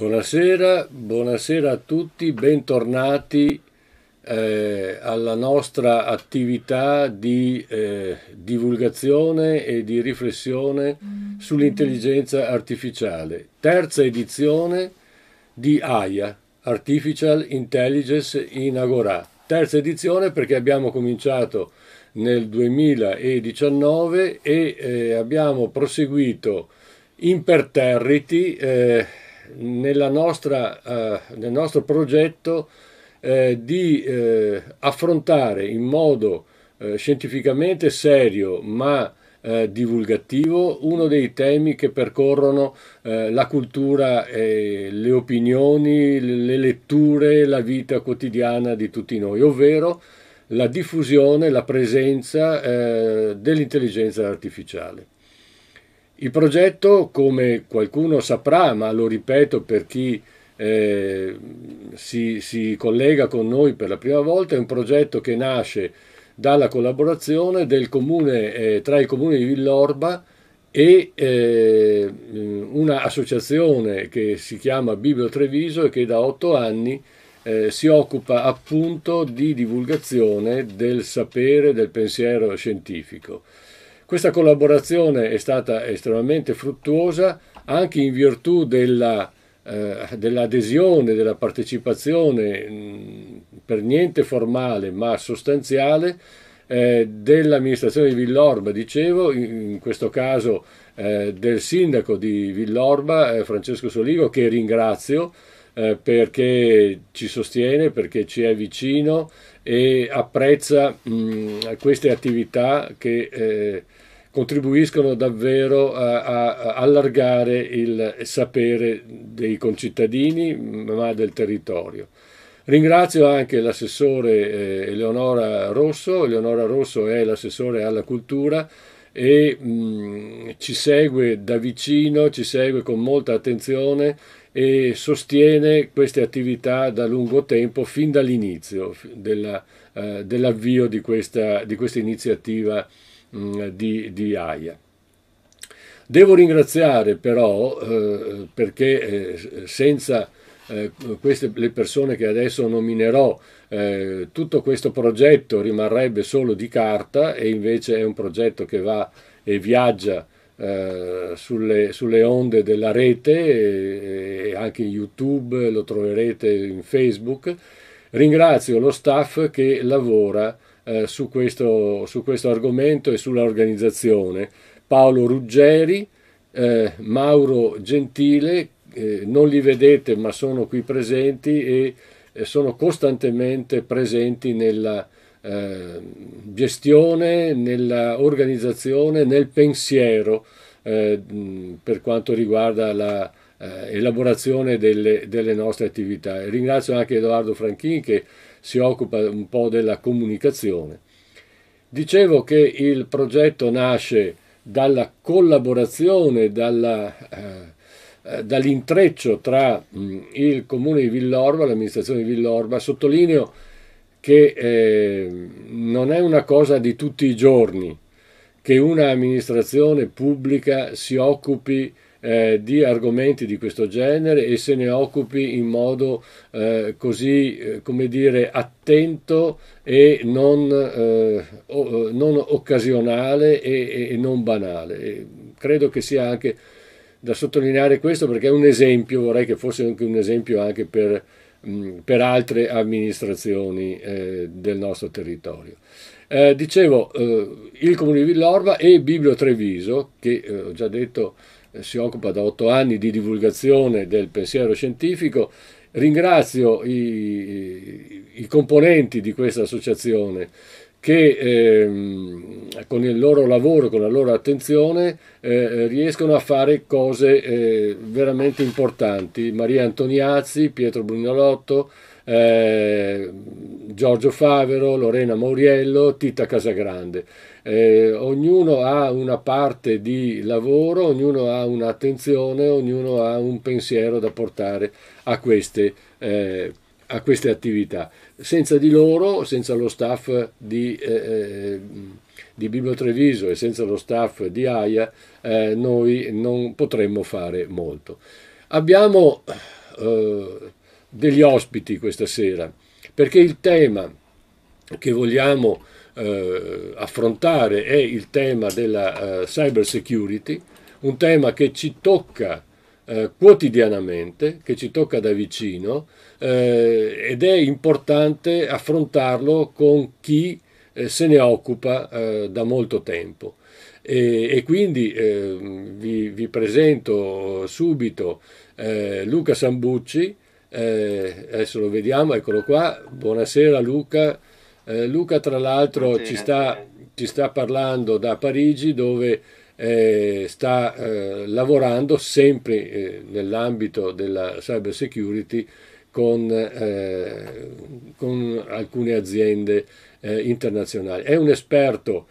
Buonasera, buonasera, a tutti, bentornati eh, alla nostra attività di eh, divulgazione e di riflessione mm. sull'intelligenza artificiale. Terza edizione di AIA, Artificial Intelligence in Agora. Terza edizione perché abbiamo cominciato nel 2019 e eh, abbiamo proseguito imperterriti eh, nostra, eh, nel nostro progetto eh, di eh, affrontare in modo eh, scientificamente serio ma eh, divulgativo uno dei temi che percorrono la cultura, le opinioni, le letture, la vita quotidiana di tutti noi, ovvero la diffusione, la presenza dell'intelligenza artificiale. Il progetto, come qualcuno saprà, ma lo ripeto per chi eh, si, si collega con noi per la prima volta, è un progetto che nasce dalla collaborazione comune, eh, tra il comune di Villorba e eh, un'associazione che si chiama Biblio Treviso e che da otto anni eh, si occupa appunto di divulgazione del sapere, del pensiero scientifico. Questa collaborazione è stata estremamente fruttuosa anche in virtù della, eh, dell'adesione, della partecipazione mh, mm, per niente formale ma sostanziale eh, dell'amministrazione di Villorba, dicevo, in, in questo caso eh, del sindaco di Villorba, eh, Francesco Soligo, che ringrazio eh, perché ci sostiene, perché ci è vicino e apprezza mh, mm, queste attività che eh, contribuiscono davvero a, a, allargare il sapere dei concittadini ma del territorio. Ringrazio anche l'assessore eh, Eleonora Rosso, Eleonora Rosso è l'assessore alla cultura e mh, mm, ci segue da vicino, ci segue con molta attenzione e sostiene queste attività da lungo tempo, fin dall'inizio della, eh, dell'avvio di questa, di questa iniziativa Mm, di, di Aia. Devo ringraziare però eh, perché eh, senza eh, queste, le persone che adesso nominerò, eh, tutto questo progetto rimarrebbe solo di carta e invece è un progetto che va e viaggia eh, sulle, sulle, onde della rete e, e anche in YouTube, lo troverete in Facebook. Ringrazio lo staff che lavora eh, su, questo, su, questo, argomento e sull'organizzazione. Paolo Ruggeri, eh, Mauro Gentile, eh, non li vedete ma sono qui presenti e eh, sono costantemente presenti nella eh, gestione, nell'organizzazione, nel pensiero eh, per quanto riguarda la, elaborazione delle, delle, nostre attività. ringrazio anche Edoardo Franchin che si occupa un po' della comunicazione. Dicevo che il progetto nasce dalla collaborazione, dalla, eh, eh, dall'intreccio tra mh, il comune di Villorba, l'amministrazione di Villorba, sottolineo che eh, non è una cosa di tutti i giorni che un'amministrazione pubblica si occupi eh, di argomenti di questo genere e se ne occupi in modo eh, così, eh, come dire, attento e non, eh, o, eh, non occasionale e, e, non banale. E credo che sia anche da sottolineare questo perché è un esempio, vorrei che fosse anche un esempio anche per, mh, mm, per altre amministrazioni eh, del nostro territorio. Eh, dicevo, eh, il comune di Villorba e Biblio Treviso, che eh, ho già detto eh, si occupa da otto anni di divulgazione del pensiero scientifico. Ringrazio i, i componenti di questa associazione che ehm, con il loro lavoro, con la loro attenzione, eh, riescono a fare cose eh, veramente importanti. Maria Antoniazzi, Pietro Brunolotto, eh, Giorgio Favero, Lorena Mauriello, Tita Casagrande. Eh, ognuno ha una parte di lavoro, ognuno ha un'attenzione, ognuno ha un pensiero da portare a queste, eh, a queste attività. Senza di loro, senza lo staff di, eh, eh di Bibliotreviso e senza lo staff di AIA, eh, noi non potremmo fare molto. Abbiamo eh, degli ospiti questa sera, perché il tema che vogliamo eh, affrontare è il tema della eh, cyber security, un tema che ci tocca eh, quotidianamente, che ci tocca da vicino eh, ed è importante affrontarlo con chi eh, se ne occupa eh, da molto tempo. E, e quindi eh, vi, vi, presento subito Luca Sambucci, eh, adesso lo vediamo, eccolo qua. Buonasera Luca. Eh, Luca tra l'altro ci sta, ci sta, parlando da Parigi dove eh, sta eh, lavorando sempre eh, nell'ambito della cyber security con, eh, con alcune aziende internazionali. È un esperto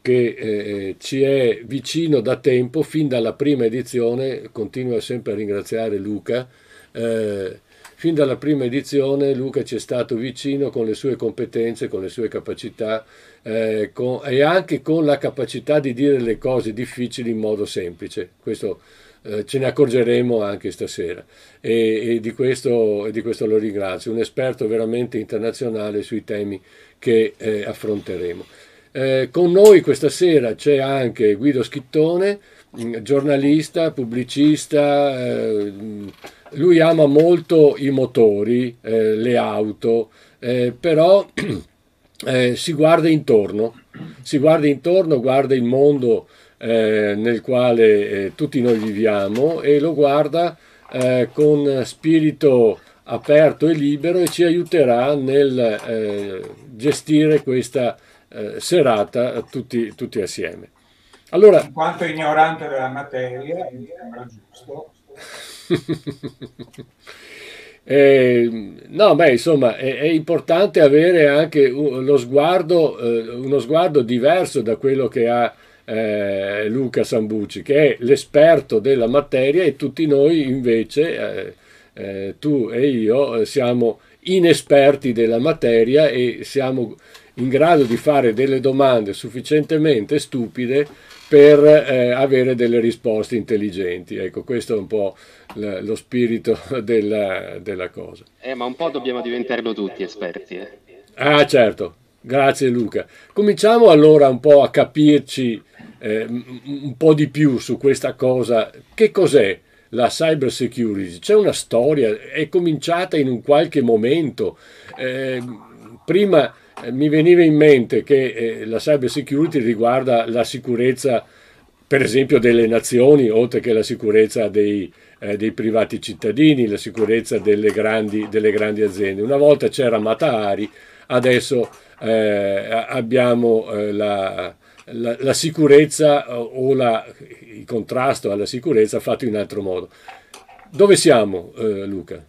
che eh, ci è vicino da tempo, fin dalla prima edizione, continuo sempre a ringraziare Luca, eh, Fin dalla prima edizione Luca ci è stato vicino con le sue competenze, con le sue capacità eh, con, e anche con la capacità di dire le cose difficili in modo semplice. Questo eh, ce ne accorgeremo anche stasera e, e, di questo, e, di questo, lo ringrazio. Un esperto veramente internazionale sui temi che eh, affronteremo. Eh, con noi questa sera c'è anche Guido Schittone giornalista, pubblicista, eh, lui ama molto i motori, eh, le auto, eh, però eh, si guarda intorno, si guarda intorno, guarda il mondo eh, nel quale eh, tutti noi viviamo e lo guarda con spirito aperto e libero e ci aiuterà nel gestire questa serata tutti, tutti assieme. Allora, in quanto ignorante della materia, mi sembra giusto. Eh, no, beh, insomma, è, è, importante avere anche lo sguardo, eh, uno sguardo diverso da quello che ha eh, Luca Sambucci, che è l'esperto della materia e tutti noi invece, eh, eh, tu e io, eh, siamo inesperti della materia e siamo in grado di fare delle domande sufficientemente stupide per eh, avere delle risposte intelligenti. Ecco, questo è un po' l- lo spirito della, della, cosa. Eh, ma un po' dobbiamo diventarlo tutti esperti. Eh. Ah, certo. Grazie Luca. Cominciamo allora un po' a capirci eh, un po' di più su questa cosa. Che cos'è la cyber security? C'è una storia, è cominciata in un qualche momento. Eh, prima eh, mi veniva in mente che eh, la cyber security riguarda la sicurezza per esempio delle nazioni, oltre che la sicurezza dei, eh, dei privati cittadini, la sicurezza delle grandi, delle grandi, aziende. Una volta c'era Matahari, adesso eh, abbiamo eh, la, la, la, sicurezza eh, o la, il contrasto alla sicurezza fatto in altro modo. Dove siamo, Luca?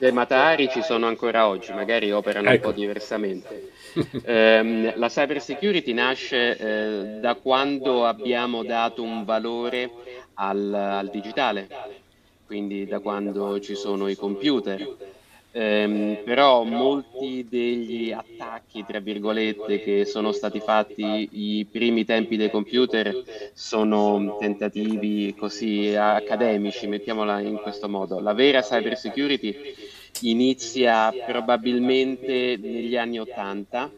le Matari ci sono ancora oggi, magari operano ecco. un po' diversamente. eh, la cyber security nasce eh, da quando abbiamo dato un valore al, al digitale, quindi da quando ci sono i computer. Ehm, però molti degli attacchi, tra virgolette, che sono stati fatti i primi tempi dei computer sono tentativi così accademici, mettiamola in questo modo. La vera cyber security inizia probabilmente negli anni Ottanta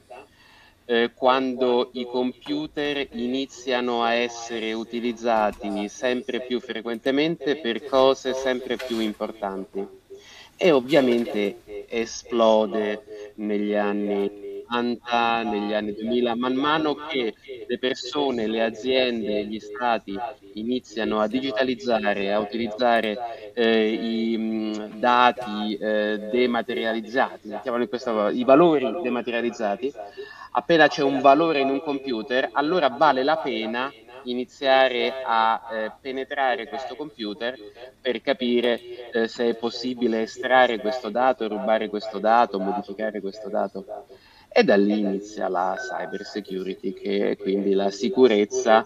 eh, quando i computer iniziano a essere utilizzati sempre più frequentemente per cose sempre più importanti e ovviamente esplode negli anni 90, negli anni 2000, man mano che le persone, le aziende, gli stati iniziano a digitalizzare, a utilizzare eh, i mm, dati eh, dematerializzati, questa, i valori dematerializzati, appena c'è un valore in un computer, allora vale la pena iniziare a eh, penetrare questo computer per capire eh, se è possibile estrarre questo dato, rubare questo dato, modificare questo dato. E da lì inizia la cyber security, che è quindi la sicurezza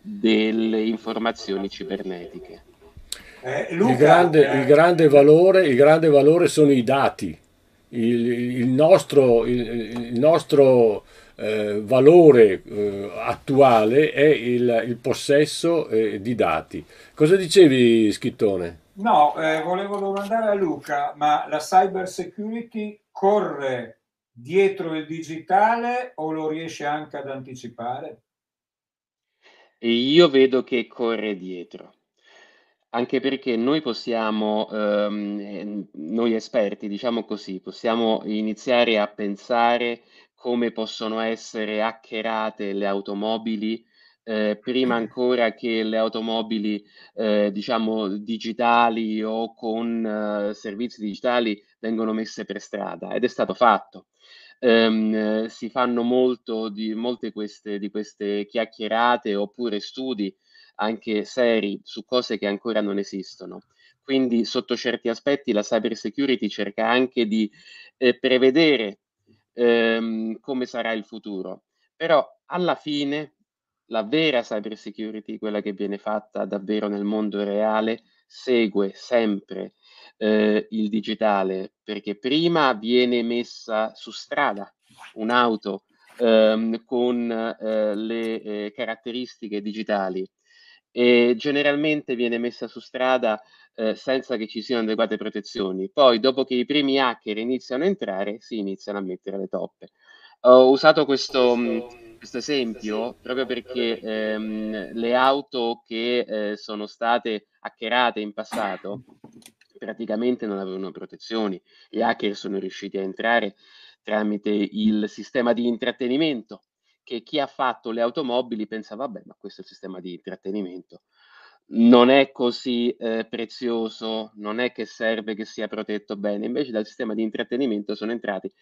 delle informazioni cibernetiche. Eh, Luca, il, grande, il, eh, grande valore, il grande valore sono i dati. Il, il, nostro, il, il nostro eh, valore eh, attuale è il, il possesso eh, di dati. Cosa dicevi, Schittone? No, eh, volevo domandare a Luca, ma la cyber security corre dietro il digitale o lo riesce anche ad anticipare? Io vedo che corre dietro anche perché noi possiamo, ehm, eh, noi esperti, diciamo così, possiamo iniziare a pensare come possono essere hackerate le automobili eh, prima ancora che le automobili eh, diciamo digitali o con eh, servizi digitali vengano messe per strada ed è stato fatto. Um, si fanno molto di, molte queste, di queste chiacchierate oppure studi anche seri su cose che ancora non esistono. Quindi sotto certi aspetti la cyber security cerca anche di eh, prevedere ehm, come sarà il futuro. Però alla fine la vera cyber security, quella che viene fatta davvero nel mondo reale, segue sempre eh, il digitale, perché prima viene messa su strada un'auto ehm, con eh, le eh, caratteristiche digitali e generalmente viene messa su strada eh, senza che ci siano adeguate protezioni. Poi, dopo che i primi hacker iniziano a entrare, si iniziano a mettere le toppe. Ho usato questo, mm, questo esempio proprio perché ehm, le auto che eh, sono state hackerate in passato praticamente non avevano protezioni. Gli hacker sono riusciti a entrare tramite il sistema di intrattenimento che chi ha fatto le automobili pensa, vabbè, ma questo è il sistema di intrattenimento. Non è così eh, prezioso, non è che serve che sia protetto bene, invece dal sistema di intrattenimento sono entrati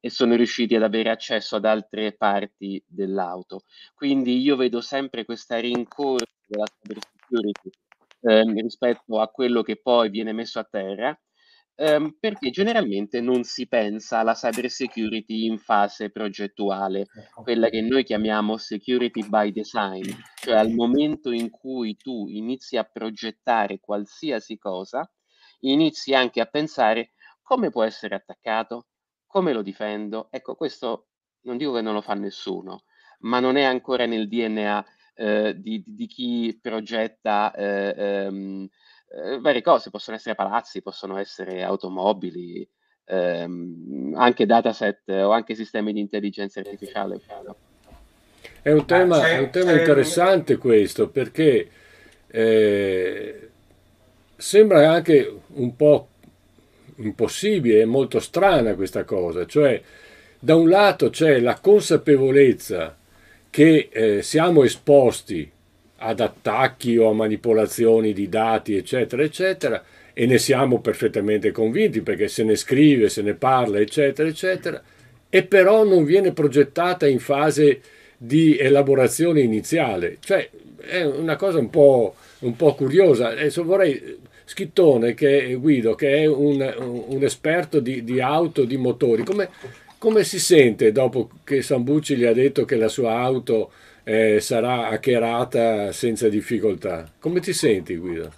e sono riusciti ad avere accesso ad altre parti dell'auto. Quindi io vedo sempre questa rincorsa della cybersecurity eh, rispetto a quello che poi viene messo a terra ehm, perché generalmente non si pensa alla cyber security in fase progettuale, eh, quella che noi chiamiamo security by design, cioè al momento in cui tu inizi a progettare qualsiasi cosa, inizi anche a pensare come può essere attaccato, come lo difendo. Ecco, questo non dico che non lo fa nessuno, ma non è ancora nel DNA eh, di, di, chi progetta eh, ehm, eh, varie cose, possono essere palazzi, possono essere automobili, ehm, anche dataset o anche sistemi di intelligenza artificiale. È un eh, tema, è un tema interessante questo perché eh, sembra anche un po' impossibile, è molto strana questa cosa, cioè da un lato c'è la consapevolezza che eh, siamo esposti ad attacchi o a manipolazioni di dati, eccetera, eccetera, e ne siamo perfettamente convinti perché se ne scrive, se ne parla, eccetera, eccetera, e però non viene progettata in fase di elaborazione iniziale. Cioè, è una cosa un po', un po curiosa. Adesso vorrei Schittone, che Guido, che è un, un esperto di, di, auto, di motori, come, come si sente dopo che Sambucci gli ha detto che la sua auto eh, sarà hackerata senza difficoltà. Come ti senti Guido?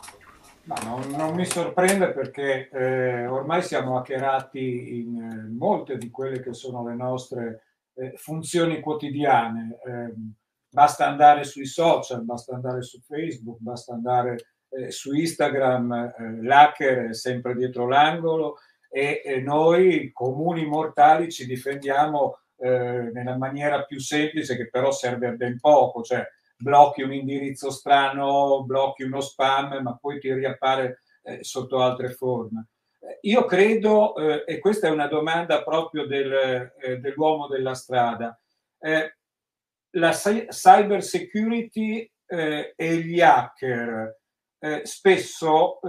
Non, non, mi sorprende perché eh, ormai siamo hackerati in eh, molte di quelle che sono le nostre eh, funzioni quotidiane. Ehm, basta andare sui social, basta andare su Facebook, basta andare eh, su Instagram, eh, l'hacker è sempre dietro l'angolo e, e noi comuni mortali ci difendiamo eh, nella maniera più semplice che però serve a ben poco, cioè blocchi un indirizzo strano, blocchi uno spam, ma poi ti riappare eh, sotto altre forme. Eh, io credo, eh, e questa è una domanda proprio del, eh, dell'uomo della strada, eh, la cyber security e gli hacker spesso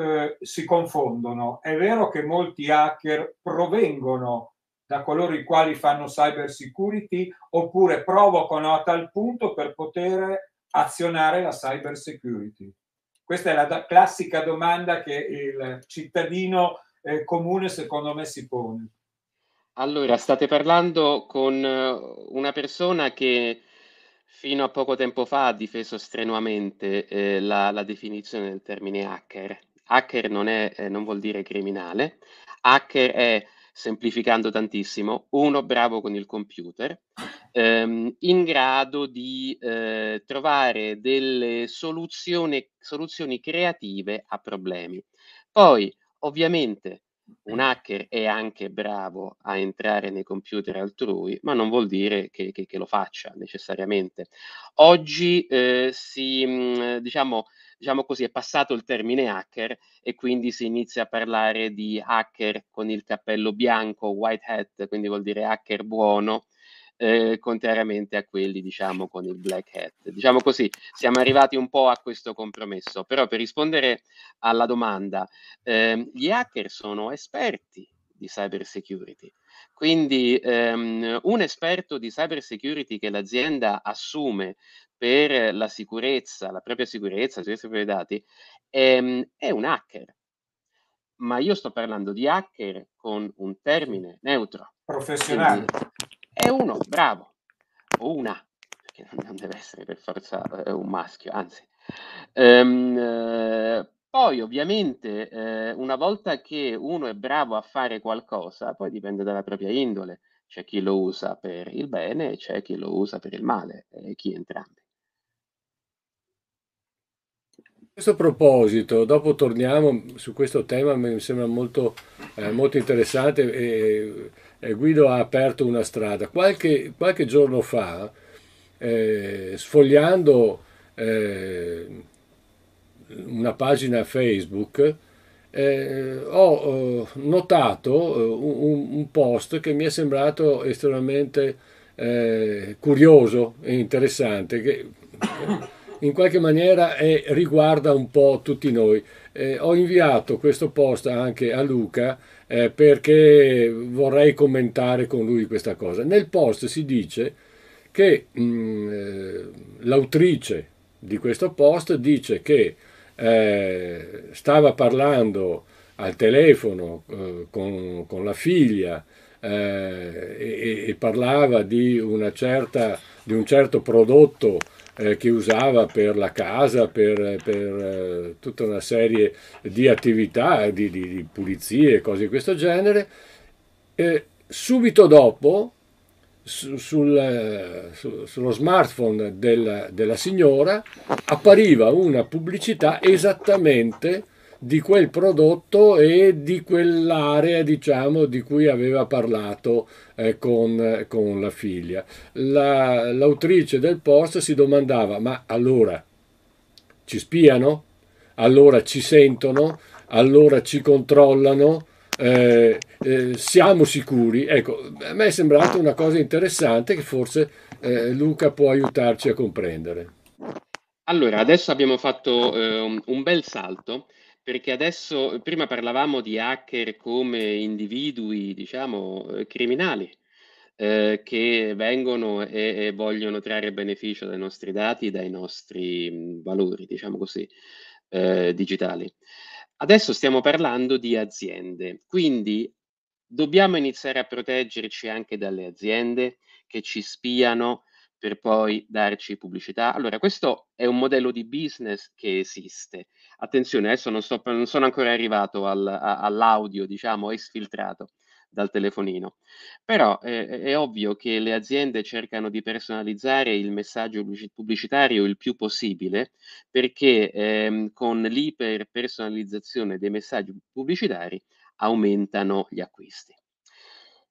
si confondono. È vero che molti hacker provengono da coloro i quali fanno cyber security oppure provocano a tal punto per poter azionare la cyber security? Questa è la da- classica domanda che il cittadino eh, comune secondo me si pone. Allora, state parlando con eh, una persona che fino a poco tempo fa ha difeso strenuamente eh, la, la, definizione del termine hacker. Hacker non, è, eh, non vuol dire criminale, hacker è semplificando tantissimo, uno bravo con il computer, ehm, in grado di eh, trovare delle soluzioni, soluzioni creative a problemi. Poi, ovviamente, un hacker è anche bravo a entrare nei computer altrui, ma non vuol dire che, che, che lo faccia necessariamente. Oggi eh, si, mm, diciamo, diciamo così, è passato il termine hacker e quindi si inizia a parlare di hacker con il cappello bianco, white hat, quindi vuol dire hacker buono, eh, contrariamente a quelli, diciamo, con il black hat. Diciamo così, siamo arrivati un po' a questo compromesso, però per rispondere alla domanda, eh, gli hacker sono esperti di cyber security. Quindi ehm, un esperto di cyber security che l'azienda assume per la sicurezza, la propria sicurezza, la sicurezza dei propri dati, è, ehm, è un hacker. Ma io sto parlando di hacker con un termine neutro. Professionale. Quindi è uno, bravo, o una, perché non deve essere per forza eh, un maschio, anzi. Ehm, eh, poi ovviamente eh, una volta che uno è bravo a fare qualcosa, poi dipende dalla propria indole, c'è chi lo usa per il bene e c'è chi lo usa per il male, eh, chi entrambi. A questo proposito, dopo torniamo su questo tema, mi sembra molto, eh, molto interessante e, e, Guido ha aperto una strada. Qualche, qualche giorno fa, eh, sfogliando eh, una pagina Facebook, eh, ho eh, notato eh, un, un, post che mi è sembrato estremamente curioso e interessante. Che, in qualche maniera è, eh, riguarda un po' tutti noi. Eh, ho inviato questo post anche a Luca eh, perché vorrei commentare con lui questa cosa. Nel post si dice che mh, mm, eh, l'autrice di questo post dice che eh, stava parlando al telefono eh, con, con, la figlia e, e, parlava di, una certa, di un certo prodotto eh, che usava per la casa, per, per eh, tutta una serie di attività, di, di, di pulizie e cose di questo genere. E subito dopo, su, sul, eh, su, sullo smartphone del, della signora, appariva una pubblicità esattamente di quel prodotto e di quell'area diciamo, di cui aveva parlato eh, con, eh, con, la figlia. La, l'autrice del post si domandava ma allora ci spiano? Allora ci sentono? Allora ci controllano? Eh, eh, siamo sicuri? Ecco, a me è sembrata una cosa interessante che forse eh, Luca può aiutarci a comprendere. Allora, adesso abbiamo fatto eh, un bel salto perché adesso, prima parlavamo di hacker come individui, diciamo, eh, criminali, eh, che vengono e, e, vogliono trarre beneficio dai nostri dati, dai nostri mm, valori, diciamo così, eh, digitali. Adesso stiamo parlando di aziende, quindi dobbiamo iniziare a proteggerci anche dalle aziende che ci spiano, per poi darci pubblicità. Allora, questo è un modello di business che esiste. Attenzione, adesso non, sto, non sono ancora arrivato al, a, all'audio, diciamo, esfiltrato dal telefonino. Però eh, è ovvio che le aziende cercano di personalizzare il messaggio pubblicitario il più possibile perché ehm, con l'iperpersonalizzazione dei messaggi pubblicitari aumentano gli acquisti.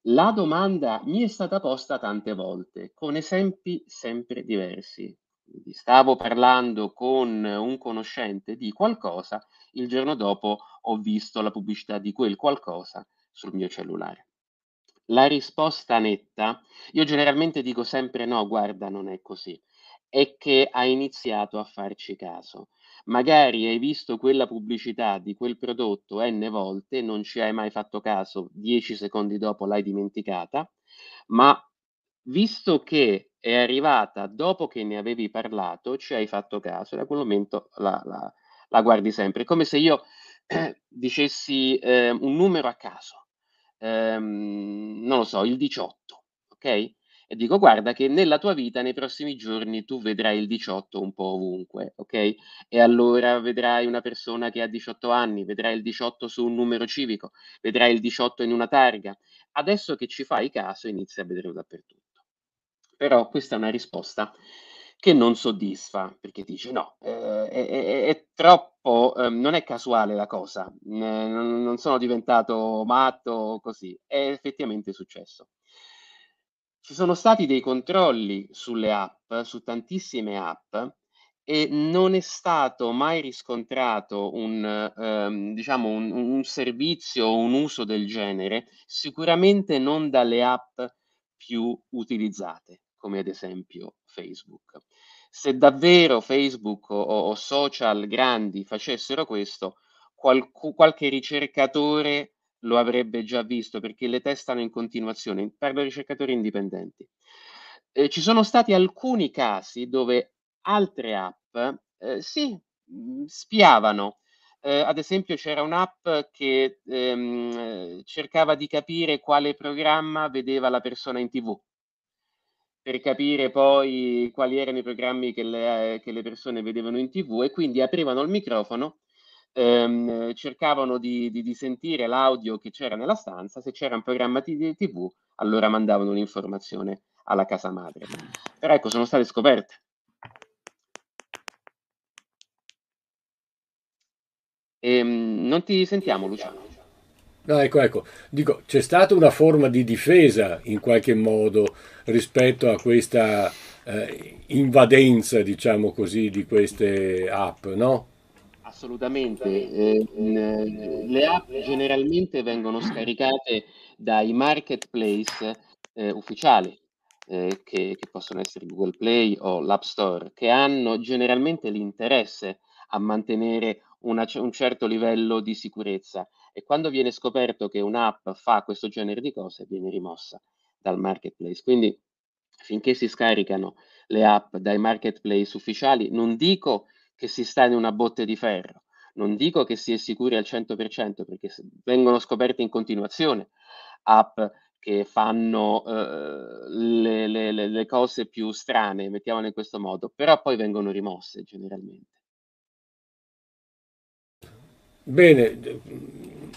La domanda mi è stata posta tante volte, con esempi sempre diversi. stavo parlando con un conoscente di qualcosa, il giorno dopo ho visto la pubblicità di quel qualcosa sul mio cellulare. La risposta netta, io generalmente dico sempre no, guarda, non è così è che hai iniziato a farci caso. Magari hai visto quella pubblicità di quel prodotto n volte, non ci hai mai fatto caso, dieci secondi dopo l'hai dimenticata, ma visto che è arrivata dopo che ne avevi parlato, ci hai fatto caso e da quel momento la, la, la guardi sempre. È come se io eh, dicessi eh, un numero a caso, ehm, non lo so, il 18, ok? e dico guarda che nella tua vita nei prossimi giorni tu vedrai il 18 un po' ovunque, ok? E allora vedrai una persona che ha 18 anni, vedrai il 18 su un numero civico, vedrai il 18 in una targa. Adesso che ci fai caso inizi a vederlo dappertutto. Però questa è una risposta che non soddisfa, perché dice no, eh, è, è, troppo, eh, non è casuale la cosa, eh, non sono diventato matto così, è effettivamente successo ci sono stati dei controlli sulle app, su tantissime app, e non è stato mai riscontrato un, ehm, diciamo un, un servizio o un uso del genere, sicuramente non dalle app più utilizzate, come ad esempio Facebook. Se davvero Facebook o, o social grandi facessero questo, qualche ricercatore lo avrebbe già visto perché le testano in continuazione, parlo di ricercatori indipendenti. Eh, ci sono stati alcuni casi dove altre app eh, sì, mm, spiavano. Eh, ad esempio c'era un'app che ehm, cercava di capire quale programma vedeva la persona in tv per capire poi quali erano i programmi che le, che le persone vedevano in tv e quindi aprivano il microfono ehm, cercavano di, di, di sentire l'audio che c'era nella stanza, se c'era un programma di tv allora mandavano l'informazione alla casa madre. Però ecco, sono state scoperte. Ehm, non ti sentiamo Luciano. No, ecco, ecco, dico, c'è stata una forma di difesa in qualche modo rispetto a questa eh, invadenza, diciamo così, di queste app, no? Assolutamente. Cioè, eh, le app generalmente vengono scaricate dai marketplace eh, ufficiali, eh, che, che, possono essere Google Play o l'App Store, che hanno generalmente l'interesse a mantenere una, un certo livello di sicurezza e quando viene scoperto che un'app fa questo genere di cose viene rimossa dal marketplace. Quindi finché si scaricano le app dai marketplace ufficiali, non dico che si sta in una botte di ferro. Non dico che si è sicuri al 100% perché vengono scoperte in continuazione app che fanno eh, le, le, le cose più strane, mettiamole in questo modo, però poi vengono rimosse generalmente. Bene,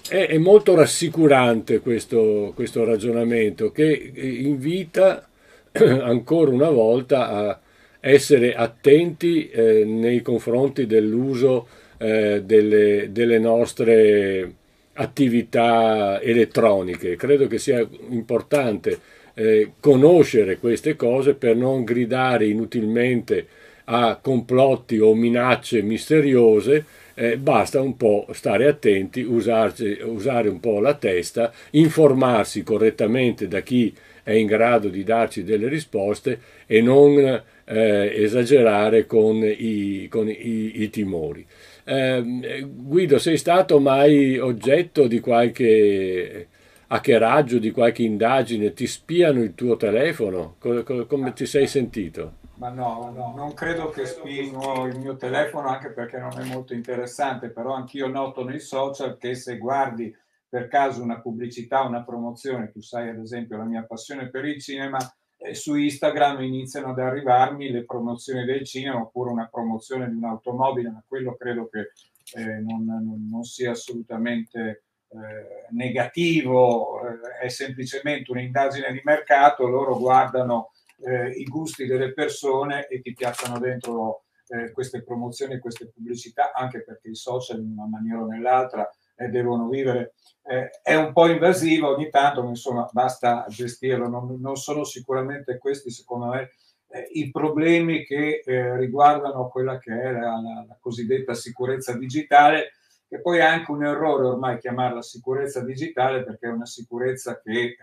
è, è, molto rassicurante questo, questo, ragionamento che eh, invita ancora una volta a, essere attenti eh, nei confronti dell'uso eh, delle, delle, nostre attività elettroniche. Credo che sia importante eh, conoscere queste cose per non gridare inutilmente a complotti o minacce misteriose. Eh, basta un po' stare attenti, usarci, usare un po' la testa, informarsi correttamente da chi è in grado di darci delle risposte e non eh, esagerare con i, con i, i timori. Eh, Guido, sei stato mai oggetto di qualche hackeraggio, di qualche indagine? Ti spiano il tuo telefono? Come, come ti sei sentito? Ma no, no, non credo che spino il mio telefono anche perché non è molto interessante, però anch'io noto nei social che se guardi per caso una pubblicità, una promozione, tu sai ad esempio la mia passione per il cinema, eh, su Instagram iniziano ad arrivarmi le promozioni del cinema oppure una promozione di un'automobile, ma quello credo che eh, non, non, non, sia assolutamente eh, negativo, eh, è semplicemente un'indagine di mercato, loro guardano eh, i gusti delle persone e ti piazzano dentro queste promozioni, queste pubblicità, anche perché i social in una maniera o nell'altra eh, devono vivere. Eh, è un po' invasivo ogni tanto, ma insomma basta gestirlo. Non, non sono sicuramente questi, secondo me, eh, i problemi che eh, riguardano quella che è la, la, la, cosiddetta sicurezza digitale, che poi è anche un errore ormai chiamarla sicurezza digitale perché è una sicurezza che eh,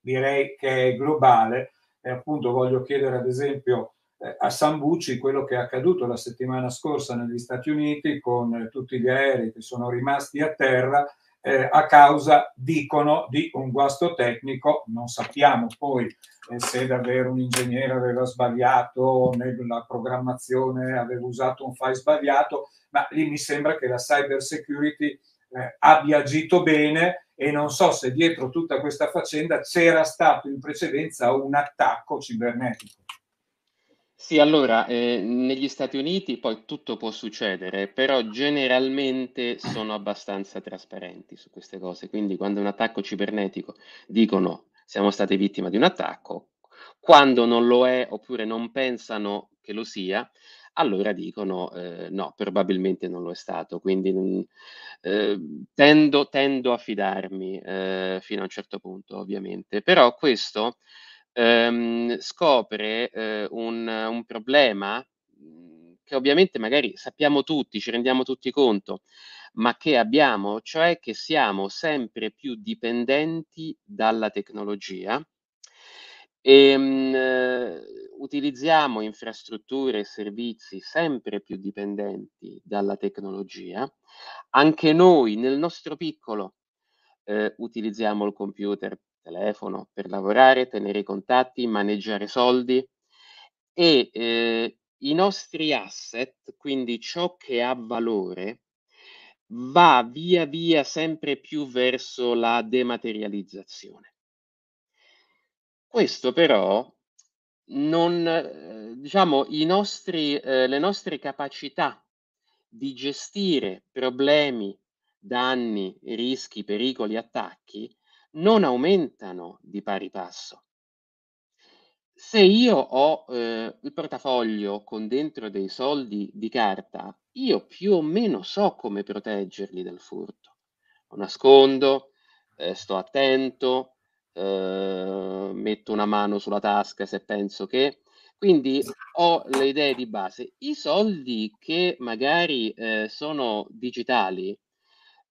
direi che è globale. E appunto voglio chiedere ad esempio eh, a Sambucci quello che è accaduto la settimana scorsa negli Stati Uniti con eh, tutti gli aerei che sono rimasti a terra eh, a causa, dicono, di un guasto tecnico. Non sappiamo poi eh, se davvero un ingegnere aveva sbagliato nella programmazione, aveva usato un file sbagliato, ma lì mi sembra che la cyber security eh, abbia agito bene e non so se dietro tutta questa faccenda c'era stato in precedenza un attacco cibernetico. Sì, allora, eh, negli Stati Uniti poi tutto può succedere, però generalmente sono abbastanza trasparenti su queste cose, quindi quando è un attacco cibernetico dicono siamo state vittime di un attacco, quando non lo è oppure non pensano che lo sia, allora dicono eh, no, probabilmente non lo è stato, quindi mm, eh, tendo, tendo, a fidarmi eh, fino a un certo punto, ovviamente, però questo ehm, scopre eh, un, un problema mhmm, che ovviamente magari sappiamo tutti, ci rendiamo tutti conto, ma che abbiamo, cioè che siamo sempre più dipendenti dalla tecnologia e ehm, mh, utilizziamo infrastrutture e servizi sempre più dipendenti dalla tecnologia. Anche noi nel nostro piccolo eh, utilizziamo il computer telefono, per lavorare, tenere i contatti, maneggiare soldi e eh, i nostri asset, quindi ciò che ha valore, va via via sempre più verso la dematerializzazione. Questo però non, eh, diciamo, i nostri, eh, le nostre capacità di gestire problemi, danni, rischi, pericoli, attacchi non aumentano di pari passo. Se io ho eh, il portafoglio con dentro dei soldi di carta, io più o meno so come proteggerli dal furto. Lo nascondo, eh, sto attento, eh, metto una mano sulla tasca se penso che... Quindi ho le idee di base. I soldi che magari eh, sono digitali,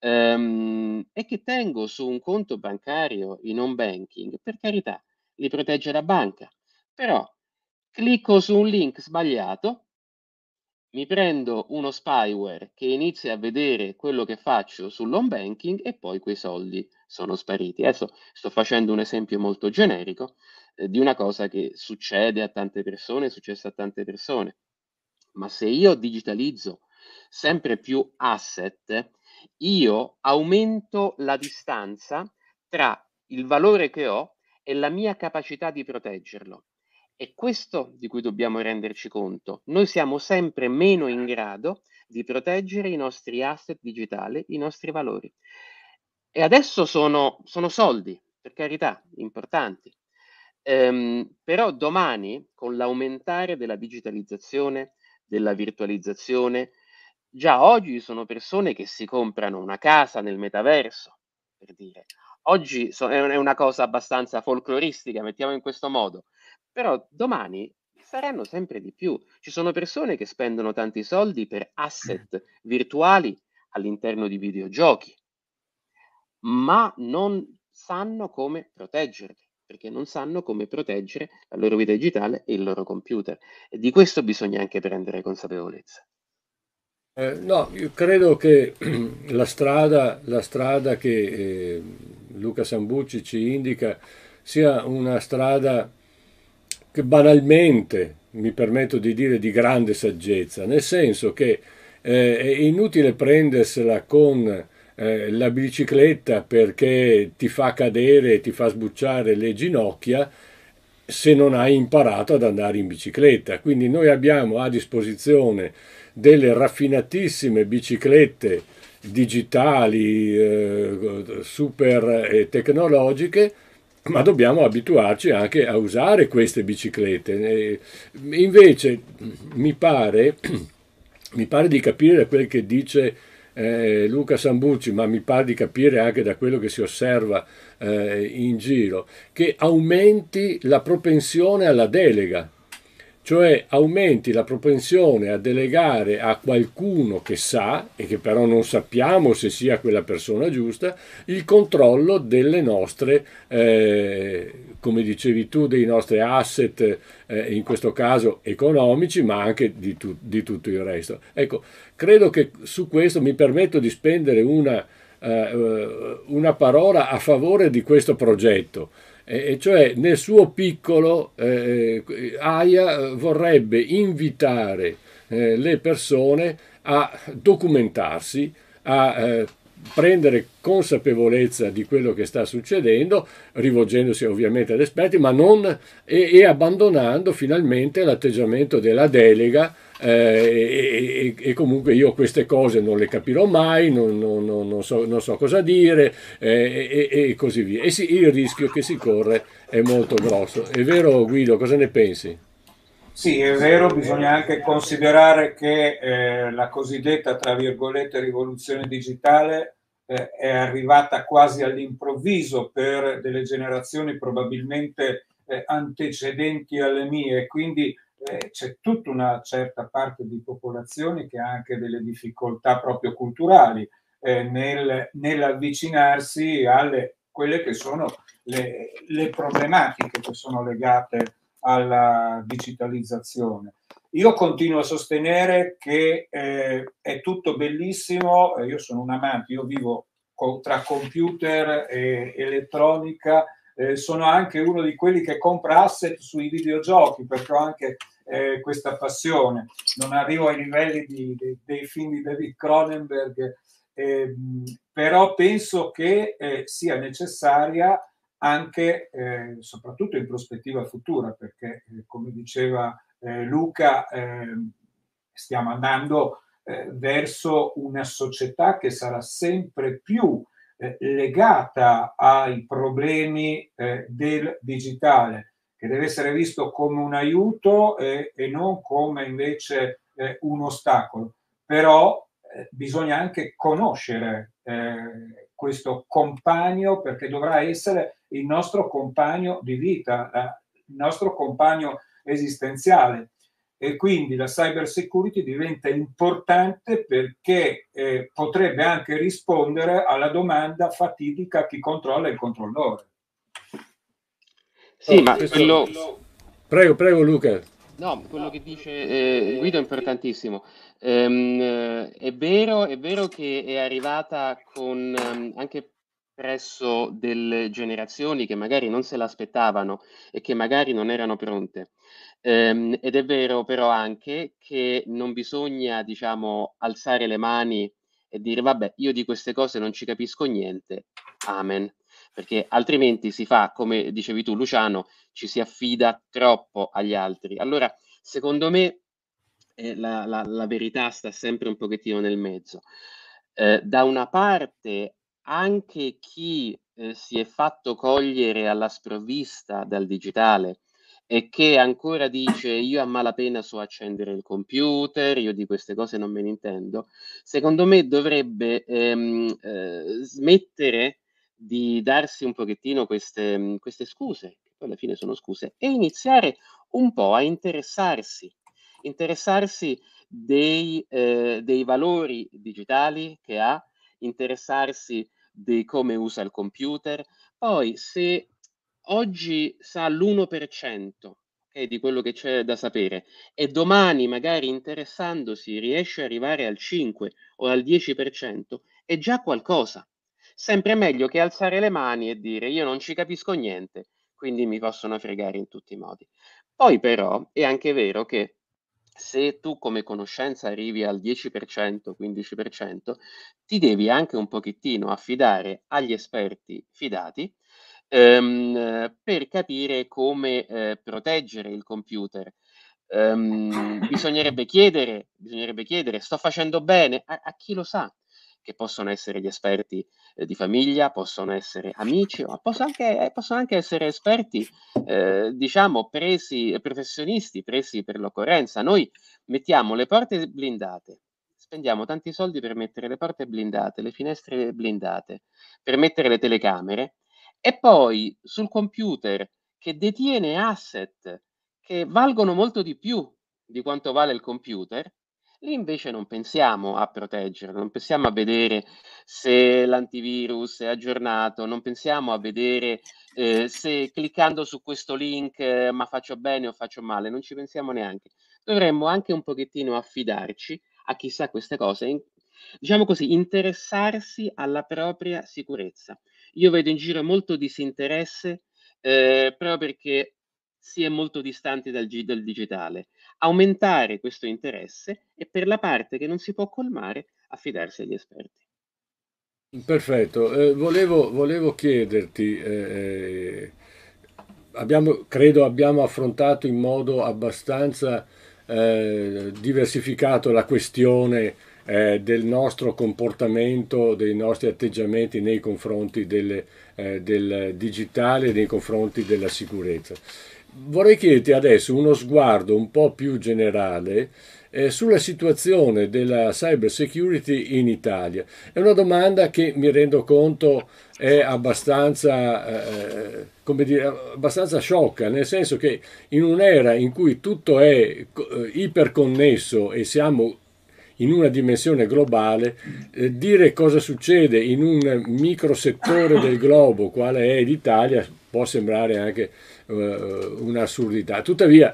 ehm, e che tengo su un conto bancario in home banking, per carità, li protegge la banca. Però clicco su un link sbagliato, mi prendo uno spyware che inizia a vedere quello che faccio sull'home banking e poi quei soldi sono spariti. Adesso sto facendo un esempio molto generico eh, di una cosa che succede a tante persone, è successa a tante persone. Ma se io digitalizzo sempre più asset, io aumento la distanza tra il valore che ho e la mia capacità di proteggerlo. È questo di cui dobbiamo renderci conto. Noi siamo sempre meno in grado di proteggere i nostri asset digitali, i nostri valori. E adesso sono, sono soldi, per carità, importanti. Ehm, però domani, con l'aumentare della digitalizzazione, della virtualizzazione, Già oggi ci sono persone che si comprano una casa nel metaverso, per dire. Oggi so- è una cosa abbastanza folcloristica, mettiamo in questo modo, però domani saranno sempre di più. Ci sono persone che spendono tanti soldi per asset virtuali all'interno di videogiochi, ma non sanno come proteggerli perché non sanno come proteggere la loro vita digitale e il loro computer. E di questo bisogna anche prendere consapevolezza. Eh, no, io credo che la strada, la strada che eh, Luca Sambucci ci indica sia una strada che banalmente, mi permetto di dire, di grande saggezza, nel senso che eh, è inutile prendersela con eh, la bicicletta perché ti fa cadere, ti fa sbucciare le ginocchia se non hai imparato ad andare in bicicletta. Quindi noi abbiamo a disposizione delle raffinatissime biciclette digitali, eh, super eh, tecnologiche, ma dobbiamo abituarci anche a usare queste biciclette. Eh, invece mi pare, mi pare di capire da quel che dice eh, Luca Sambucci, ma mi pare di capire anche da quello che si osserva eh, in giro, che aumenti la propensione alla delega cioè aumenti la propensione a delegare a qualcuno che sa, e che però non sappiamo se sia quella persona giusta, il controllo delle nostre, eh, come dicevi tu, dei nostri asset, eh, in questo caso economici, ma anche di, tu, di, tutto il resto. Ecco, credo che su questo mi permetto di spendere una, eh, eh una parola a favore di questo progetto e cioè nel suo piccolo eh, eh, Aya vorrebbe invitare eh, le persone a documentarsi, a eh, prendere consapevolezza di quello che sta succedendo, rivolgendosi ovviamente ad esperti, ma non e, e abbandonando finalmente l'atteggiamento della delega eh, e, e, comunque io queste cose non le capirò mai, non, non, non, so, non so, cosa dire eh, e, e, così via. E sì, il rischio che si corre è molto grosso. È vero Guido, cosa ne pensi? Sì, è vero, bisogna anche considerare che eh, la cosiddetta, tra virgolette, rivoluzione digitale eh, è arrivata quasi all'improvviso per delle generazioni probabilmente eh, antecedenti alle mie, quindi eh, c'è tutta una certa parte di popolazione che ha anche delle difficoltà proprio culturali eh, nel, nell'avvicinarsi alle quelle che sono le, le problematiche che sono legate alla digitalizzazione. Io continuo a sostenere che eh, è tutto bellissimo, eh, io sono un amante, io vivo co- tra computer e elettronica, eh, sono anche uno di quelli che compra asset sui videogiochi perché ho anche eh, questa passione. Non arrivo ai livelli di, di, dei film di David Cronenberg, eh, però penso che eh, sia necessaria anche, eh, soprattutto in prospettiva futura, perché eh, come diceva eh, Luca, ehm, stiamo andando verso una società che sarà sempre più legata ai problemi del digitale che deve essere visto come un aiuto e, e non come invece eh, un ostacolo. Però eh, bisogna anche conoscere eh, questo compagno perché dovrà essere il nostro compagno di vita, il nostro compagno esistenziale. E quindi la cyber security diventa importante perché eh, potrebbe anche rispondere alla domanda fatidica chi controlla il controllore. Sì, ma questo... quello... Prego, prego Luca. No, quello che dice eh, Guido è importantissimo. Ehm, eh, è, vero, è vero che è arrivata con ehm, anche presso delle generazioni che magari non se l'aspettavano e che magari non erano pronte. Ehm, ed è vero però anche che non bisogna, diciamo, alzare le mani e dire vabbè, io di queste cose non ci capisco niente. Amen perché altrimenti si fa, come dicevi tu Luciano, ci si affida troppo agli altri. Allora, secondo me eh, la, la, la, verità sta sempre un pochettino nel mezzo. Eh, da una parte, anche chi eh, si è fatto cogliere alla sprovvista dal digitale e che ancora dice io a malapena so accendere il computer, io di queste cose non me ne intendo, secondo me dovrebbe ehm, eh, smettere di darsi un pochettino queste, mm, queste scuse, che poi alla fine sono scuse, e iniziare un po' a interessarsi, interessarsi dei, eh, dei valori digitali che ha, interessarsi di come usa il computer. Poi se oggi sa l'1% okay, di quello che c'è da sapere e domani magari interessandosi riesce ad arrivare al 5 o al 10%, è già qualcosa sempre meglio che alzare le mani e dire io non ci capisco niente, quindi mi possono fregare in tutti i modi. Poi però è anche vero che se tu come conoscenza arrivi al 10%, 15%, ti devi anche un pochettino affidare agli esperti fidati ehm, per capire come eh, proteggere il computer. Ehm, bisognerebbe, chiedere, bisognerebbe chiedere, sto facendo bene, a, a chi lo sa? che possono essere gli esperti eh, di famiglia, possono essere amici, ma possono anche, eh, possono anche essere esperti, eh, diciamo, presi, professionisti, presi per l'occorrenza. Noi mettiamo le porte blindate, spendiamo tanti soldi per mettere le porte blindate, le finestre blindate, per mettere le telecamere e poi sul computer che detiene asset che valgono molto di più di quanto vale il computer, Lì invece non pensiamo a proteggerlo, non pensiamo a vedere se l'antivirus è aggiornato, non pensiamo a vedere eh, se cliccando su questo link eh, ma faccio bene o faccio male, non ci pensiamo neanche. Dovremmo anche un pochettino affidarci a chissà queste cose, in, diciamo così, interessarsi alla propria sicurezza. Io vedo in giro molto disinteresse eh, proprio perché si è molto distanti dal, dal digitale aumentare questo interesse e per la parte che non si può colmare affidarsi agli esperti. Perfetto, eh, volevo, volevo, chiederti, eh, eh, abbiamo, credo abbiamo affrontato in modo abbastanza eh, diversificato la questione eh, del nostro comportamento, dei nostri atteggiamenti nei confronti delle, eh, del digitale, nei confronti della sicurezza vorrei chiederti adesso uno sguardo un po' più generale eh, sulla situazione della cyber security in Italia. È una domanda che mi rendo conto è abbastanza, eh, come dire, abbastanza sciocca, nel senso che in un'era in cui tutto è eh, iperconnesso e siamo in una dimensione globale, eh, dire cosa succede in un microsettore del globo, quale è l'Italia, può sembrare anche uh, un'assurdità. Tuttavia,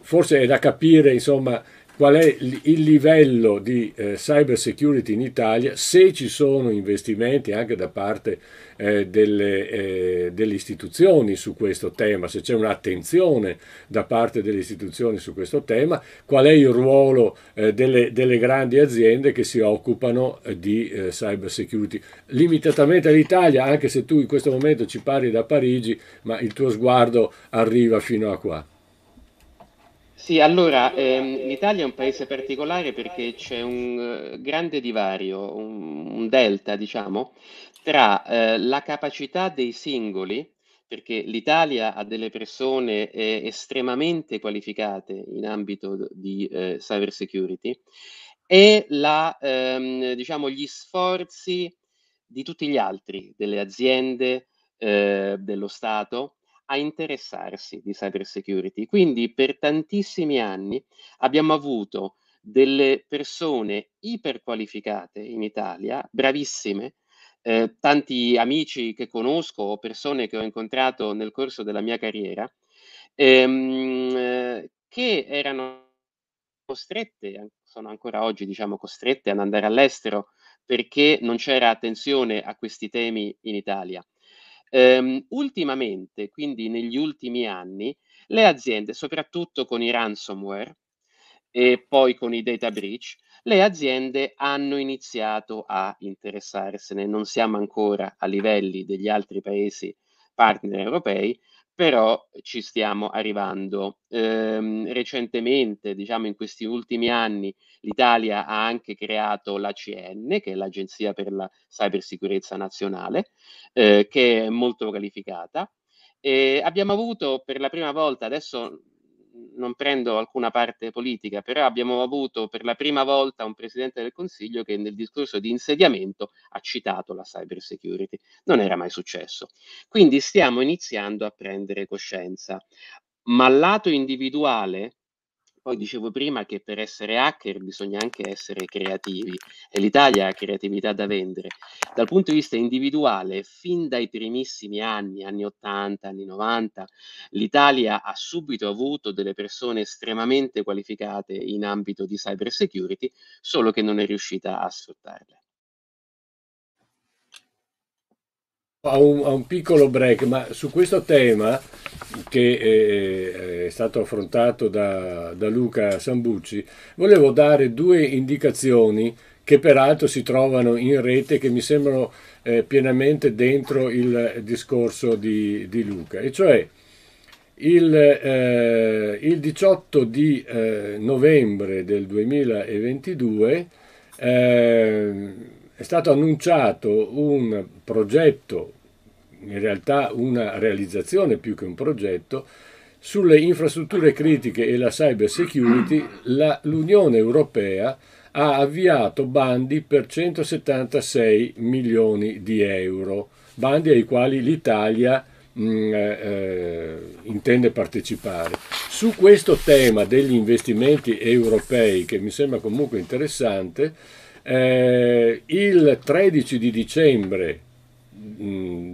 forse è da capire, insomma, qual è il livello di eh, cyber security in Italia, se ci sono investimenti anche da parte eh, delle, eh, delle, istituzioni su questo tema, se c'è un'attenzione da parte delle istituzioni su questo tema, qual è il ruolo eh, delle, delle, grandi aziende che si occupano eh, di eh, cyber security. Limitatamente all'Italia, anche se tu in questo momento ci parli da Parigi, ma il tuo sguardo arriva fino a qua. Sì, allora ehm, l'Italia è un paese particolare perché c'è un eh, grande divario, un, un delta, diciamo, tra eh, la capacità dei singoli, perché l'Italia ha delle persone eh, estremamente qualificate in ambito di eh, cyber security, e la, ehm, diciamo, gli sforzi di tutti gli altri, delle aziende, eh, dello Stato, a interessarsi di cyber security. Quindi per tantissimi anni abbiamo avuto delle persone iperqualificate in Italia, bravissime, eh, tanti amici che conosco o persone che ho incontrato nel corso della mia carriera, ehm, che erano costrette, sono ancora oggi diciamo costrette ad andare all'estero perché non c'era attenzione a questi temi in Italia. Ehm, ultimamente, quindi negli ultimi anni, le aziende, soprattutto con i ransomware e poi con i data breach, le aziende hanno iniziato a interessarsene. Non siamo ancora a livelli degli altri paesi partner europei, però ci stiamo arrivando. Eh, recentemente, diciamo in questi ultimi anni, l'Italia ha anche creato l'ACN, che è l'Agenzia per la Cybersicurezza Nazionale, eh, che è molto qualificata. E abbiamo avuto per la prima volta, adesso non prendo alcuna parte politica, però abbiamo avuto per la prima volta un Presidente del Consiglio che nel discorso di insediamento ha citato la cyber security. Non era mai successo. Quindi stiamo iniziando a prendere coscienza. Ma lato individuale, poi dicevo prima che per essere hacker bisogna anche essere creativi e l'Italia ha creatività da vendere. Dal punto di vista individuale, fin dai primissimi anni, anni 80, anni 90, l'Italia ha subito avuto delle persone estremamente qualificate in ambito di cyber security, solo che non è riuscita a sfruttarle. a un, a un, piccolo break, ma su questo tema che è, eh, eh, è stato affrontato da, da, Luca Sambucci, volevo dare due indicazioni che peraltro si trovano in rete che mi sembrano eh, pienamente dentro il discorso di, di Luca, e cioè il, eh, il 18 di eh, novembre del 2022 eh, è stato annunciato un progetto in realtà una realizzazione più che un progetto, sulle infrastrutture critiche e la cyber security, la, l'Unione Europea ha avviato bandi per 176 milioni di euro, bandi ai quali l'Italia mh, mm, eh, intende partecipare. Su questo tema degli investimenti europei, che mi sembra comunque interessante, eh, il 13 di dicembre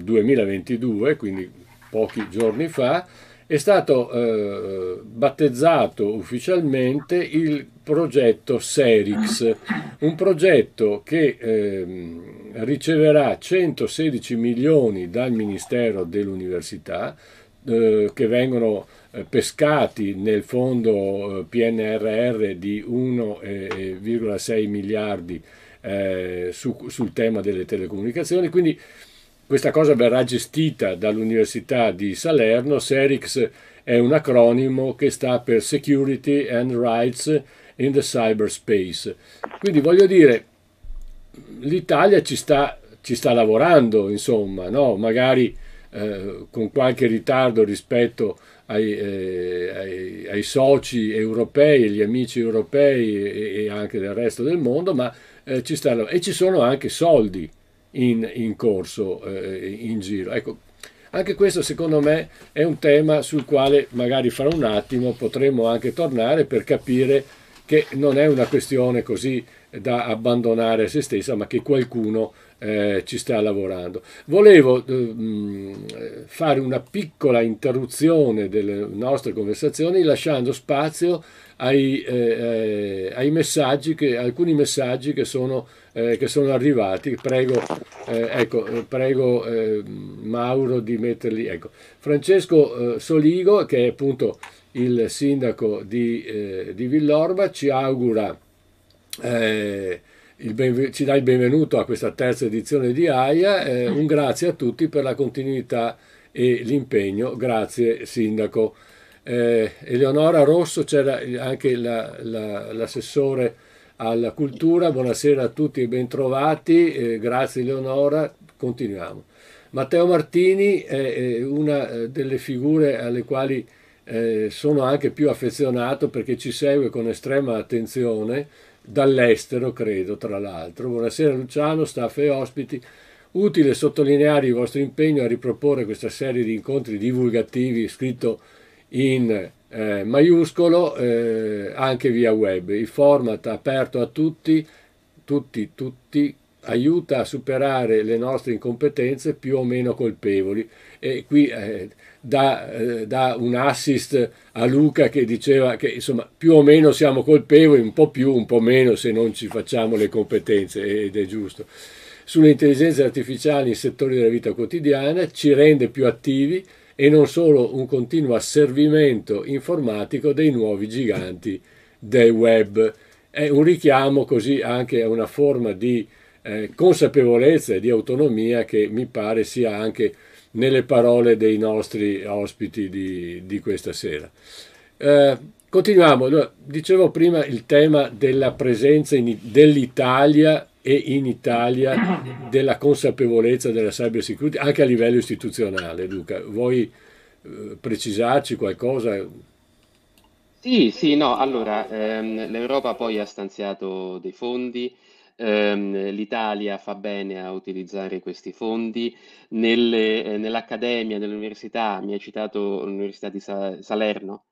2022, mm, quindi pochi giorni fa, è stato eh, battezzato ufficialmente il progetto Serix, un progetto che eh, riceverà 116 milioni dal Ministero dell'Università eh, che vengono eh, pescati nel fondo eh, PNRR di 1,6 miliardi eh, su, sul tema delle telecomunicazioni. Quindi questa cosa verrà gestita dall'Università di Salerno. SERIX è un acronimo che sta per Security and Rights in the Cyberspace. Quindi voglio dire, l'Italia ci sta, ci sta lavorando, insomma, no? magari eh, con qualche ritardo rispetto ai, eh, ai, ai, soci europei, agli amici europei e, e, anche del resto del mondo, ma eh, ci stanno e ci sono anche soldi in, in corso eh, in giro. Ecco, anche questo secondo me è un tema sul quale magari fra un attimo potremo anche tornare per capire che non è una questione così da abbandonare se stessa, ma che qualcuno eh, ci sta lavorando. Volevo eh, fare una piccola interruzione delle nostre conversazioni lasciando spazio ai, eh, eh, ai messaggi, che, alcuni messaggi che sono, eh, che sono arrivati. Prego, eh, ecco, prego Mauro di metterli. Ecco. Francesco Soligo, che è appunto il sindaco di, di Villorba, ci augura eh, ci dà il benvenuto a questa terza edizione di AIA, eh, un grazie a tutti per la continuità e l'impegno, grazie Sindaco. Eh, Eleonora Rosso, c'era anche la, la, l'assessore alla cultura, buonasera a tutti e bentrovati, eh, grazie Eleonora, continuiamo. Matteo Martini è una eh, delle figure alle quali eh, sono anche più affezionato perché ci segue con estrema attenzione dall'estero, credo, tra l'altro. Buonasera Luciano, staff e ospiti. Utile sottolineare il vostro impegno a riproporre questa serie di incontri divulgativi scritto in eh, maiuscolo eh, anche via web. Il format aperto a tutti, tutti, tutti, aiuta a superare le nostre incompetenze più o meno colpevoli. E qui eh, da, eh, da, un assist a Luca che diceva che insomma più o meno siamo colpevoli, un po' più, un po' meno se non ci facciamo le competenze ed è giusto. Sulle intelligenze artificiali in settori della vita quotidiana ci rende più attivi e non solo un continuo asservimento informatico dei nuovi giganti del web. È un richiamo così anche a una forma di eh, consapevolezza e di autonomia che mi pare sia anche nelle parole dei nostri ospiti di, di questa sera. Eh, continuiamo, dicevo prima il tema della presenza dell'Italia e in Italia della consapevolezza della cyber security anche a livello istituzionale. Luca, vuoi eh, precisarci qualcosa? Sì, sì, no, allora ehm, l'Europa poi ha stanziato dei fondi Ehm, l'Italia fa bene a utilizzare questi fondi, Nelle, eh, nell'accademia, nell'università, mi ha citato l'Università di Salerno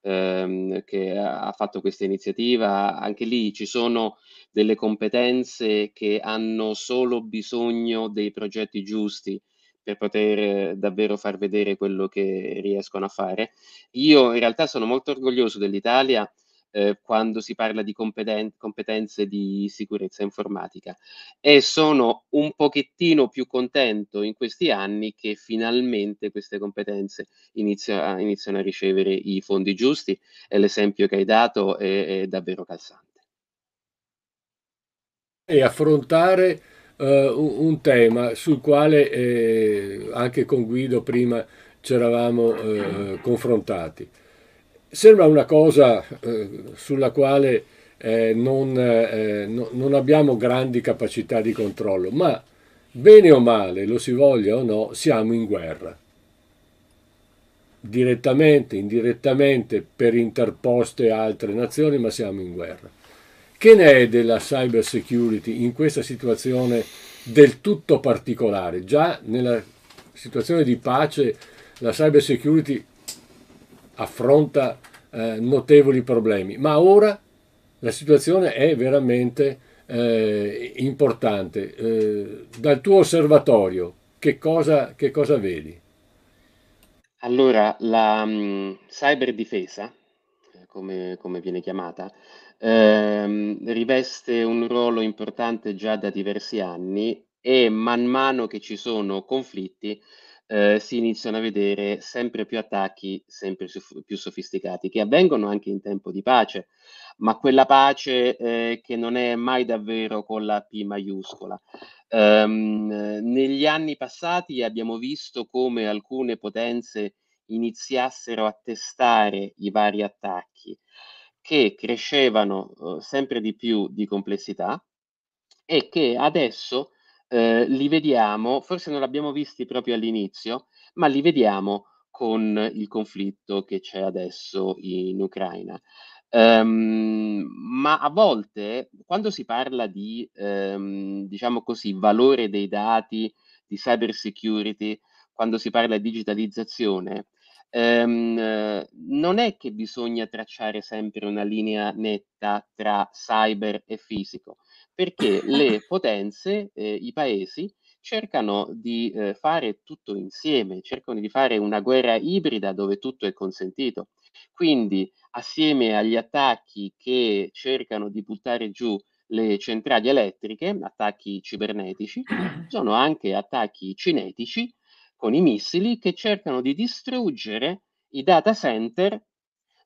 ehm, che ha fatto questa iniziativa, anche lì ci sono delle competenze che hanno solo bisogno dei progetti giusti per poter eh, davvero far vedere quello che riescono a fare. Io in realtà sono molto orgoglioso dell'Italia eh, quando si parla di competen- competenze di sicurezza informatica e sono un pochettino più contento in questi anni che finalmente queste competenze inizio a, iniziano a ricevere i fondi giusti e l'esempio che hai dato è, è davvero calzante. E affrontare uh, un, tema sul quale eh, anche con Guido prima ci eravamo eh, confrontati Sembra una cosa eh, sulla quale eh, non, eh, no, non abbiamo grandi capacità di controllo, ma bene o male, lo si voglia o no, siamo in guerra direttamente, indirettamente per interposte altre nazioni, ma siamo in guerra. Che ne è della cyber security in questa situazione del tutto particolare? Già nella situazione di pace la cyber security affronta eh, notevoli problemi, ma ora la situazione è veramente eh, importante. Eh, dal tuo osservatorio, che cosa, che cosa vedi? Allora, la um, cyber difesa, eh, come, come viene chiamata, ehm, riveste un ruolo importante già da diversi anni e man mano che ci sono conflitti, eh, si iniziano a vedere sempre più attacchi, sempre sof- più sofisticati, che avvengono anche in tempo di pace, ma quella pace eh, che non è mai davvero con la P maiuscola. Um, negli anni passati abbiamo visto come alcune potenze iniziassero a testare i vari attacchi che crescevano eh, sempre di più di complessità e che adesso eh, li vediamo, forse non li abbiamo visti proprio all'inizio, ma li vediamo con il conflitto che c'è adesso in Ucraina. Um, ma a volte, quando si parla di, um, diciamo così, valore dei dati, di cyber security, quando si parla di digitalizzazione, um, non è che bisogna tracciare sempre una linea netta tra cyber e fisico, perché le potenze, eh, i paesi, cercano di eh, fare tutto insieme, cercano di fare una guerra ibrida dove tutto è consentito. Quindi, assieme agli attacchi che cercano di buttare giù le centrali elettriche, attacchi cibernetici, sono anche attacchi cinetici con i missili che cercano di distruggere i data center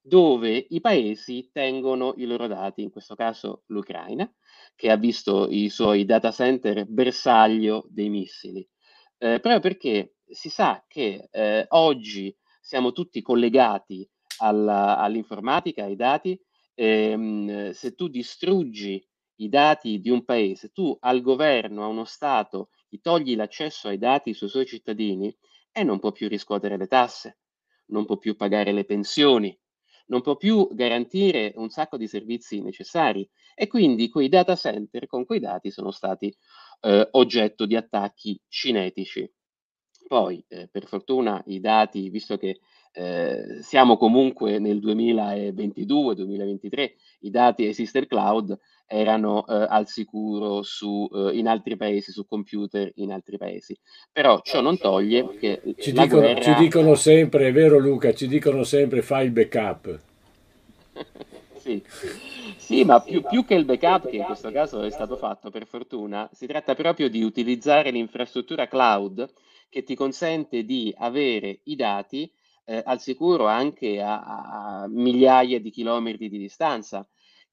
dove i paesi tengono i loro dati, in questo caso l'Ucraina, che ha visto i suoi data center bersaglio dei missili. Eh, proprio perché si sa che eh, oggi siamo tutti collegati alla, all'informatica, ai dati, ehm, se tu distruggi i dati di un paese, tu al governo, a uno Stato, gli togli l'accesso ai dati sui suoi cittadini e non può più riscuotere le tasse, non può più pagare le pensioni, non può più garantire un sacco di servizi necessari e quindi quei data center con quei dati sono stati eh, oggetto di attacchi cinetici. Poi, eh, per fortuna, i dati, visto che eh, siamo comunque nel 2022-2023, i dati Exister Cloud erano eh, al sicuro su, eh, in altri paesi, su computer in altri paesi. Però ciò non toglie che... Ci, dicono, guerra... ci dicono sempre, è vero Luca, ci dicono sempre fai il backup. sì. Sì, ma più, più, che il backup, che in questo caso è stato fatto per fortuna, si tratta proprio di utilizzare l'infrastruttura cloud che ti consente di avere i dati eh, al sicuro anche a, a, migliaia di chilometri di distanza,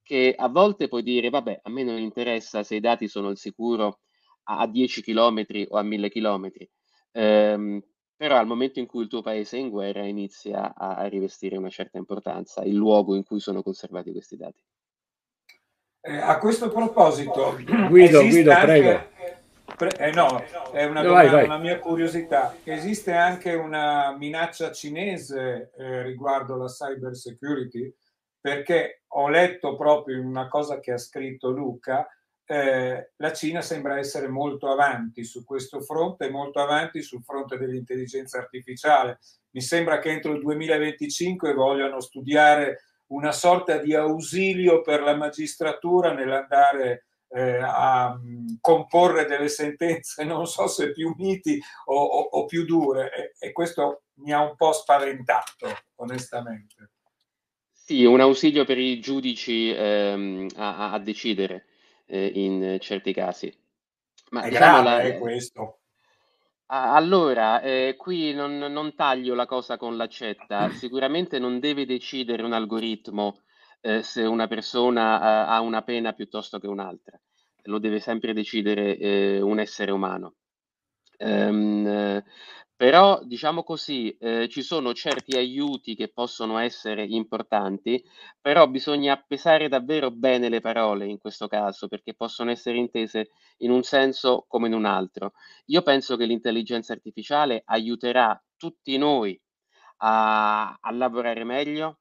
che a volte puoi dire, vabbè, a me non interessa se i dati sono al sicuro a, a 10 chilometri o a 1000 chilometri, ehm, però al momento in cui il tuo paese è in guerra inizia a, a rivestire una certa importanza il luogo in cui sono conservati questi dati. Eh, a questo proposito, Guido, Guido, anche... prego eh no, è una, domanda, vai, vai. una mia curiosità. Esiste anche una minaccia cinese eh, riguardo la cyber security? Perché ho letto proprio in una cosa che ha scritto Luca, eh, la Cina sembra essere molto avanti su questo fronte, molto avanti sul fronte dell'intelligenza artificiale. Mi sembra che entro il 2025 vogliano studiare una sorta di ausilio per la magistratura nell'andare eh, a mm, comporre delle sentenze, non so se più miti o, o, o più dure, e, e, questo mi ha un po' spaventato, onestamente. Sì, un ausilio per i giudici ehm, a, a, decidere eh, in certi casi. Ma è diciamo grave la... è questo. Allora, eh, qui non, non, taglio la cosa con l'accetta. Sicuramente non deve decidere un algoritmo eh, se una persona eh, ha una pena piuttosto che un'altra, lo deve sempre decidere eh, un essere umano. Um, però diciamo così, eh, ci sono certi aiuti che possono essere importanti, però bisogna pesare davvero bene le parole in questo caso, perché possono essere intese in un senso come in un altro. Io penso che l'intelligenza artificiale aiuterà tutti noi a, a lavorare meglio,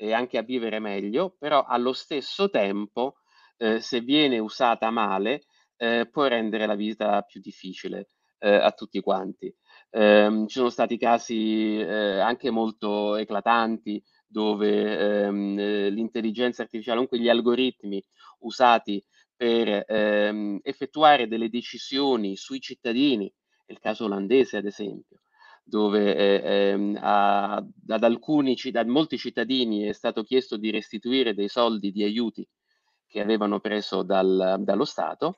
e anche a vivere meglio, però allo stesso tempo, eh, se viene usata male, eh, può rendere la vita più difficile eh, a tutti quanti. Ehm, ci sono stati casi eh, anche molto eclatanti dove ehm, eh, l'intelligenza artificiale, comunque gli algoritmi usati per ehm, effettuare delle decisioni sui cittadini, è il caso olandese ad esempio, dove eh, ehm, a, ad alcuni, a molti cittadini è stato chiesto di restituire dei soldi di aiuti che avevano preso dal, dallo Stato,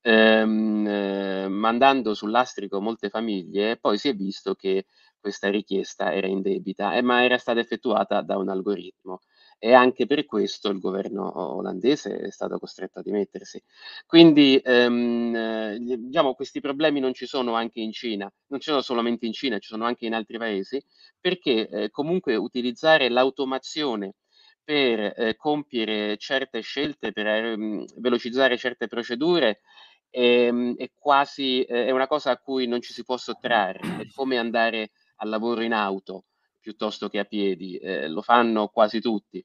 ehm, eh, mandando sull'astrico molte famiglie, poi si è visto che questa richiesta era in debita, eh, ma era stata effettuata da un algoritmo e anche per questo il governo olandese è stato costretto a dimettersi. Quindi ehm, diciamo, questi problemi non ci sono anche in Cina, non ci sono solamente in Cina, ci sono anche in altri paesi, perché eh, comunque utilizzare l'automazione per eh, compiere certe scelte, per ehm, velocizzare certe procedure, ehm, è quasi eh, è una cosa a cui non ci si può sottrarre, è come andare al lavoro in auto piuttosto che a piedi, eh, lo fanno quasi tutti,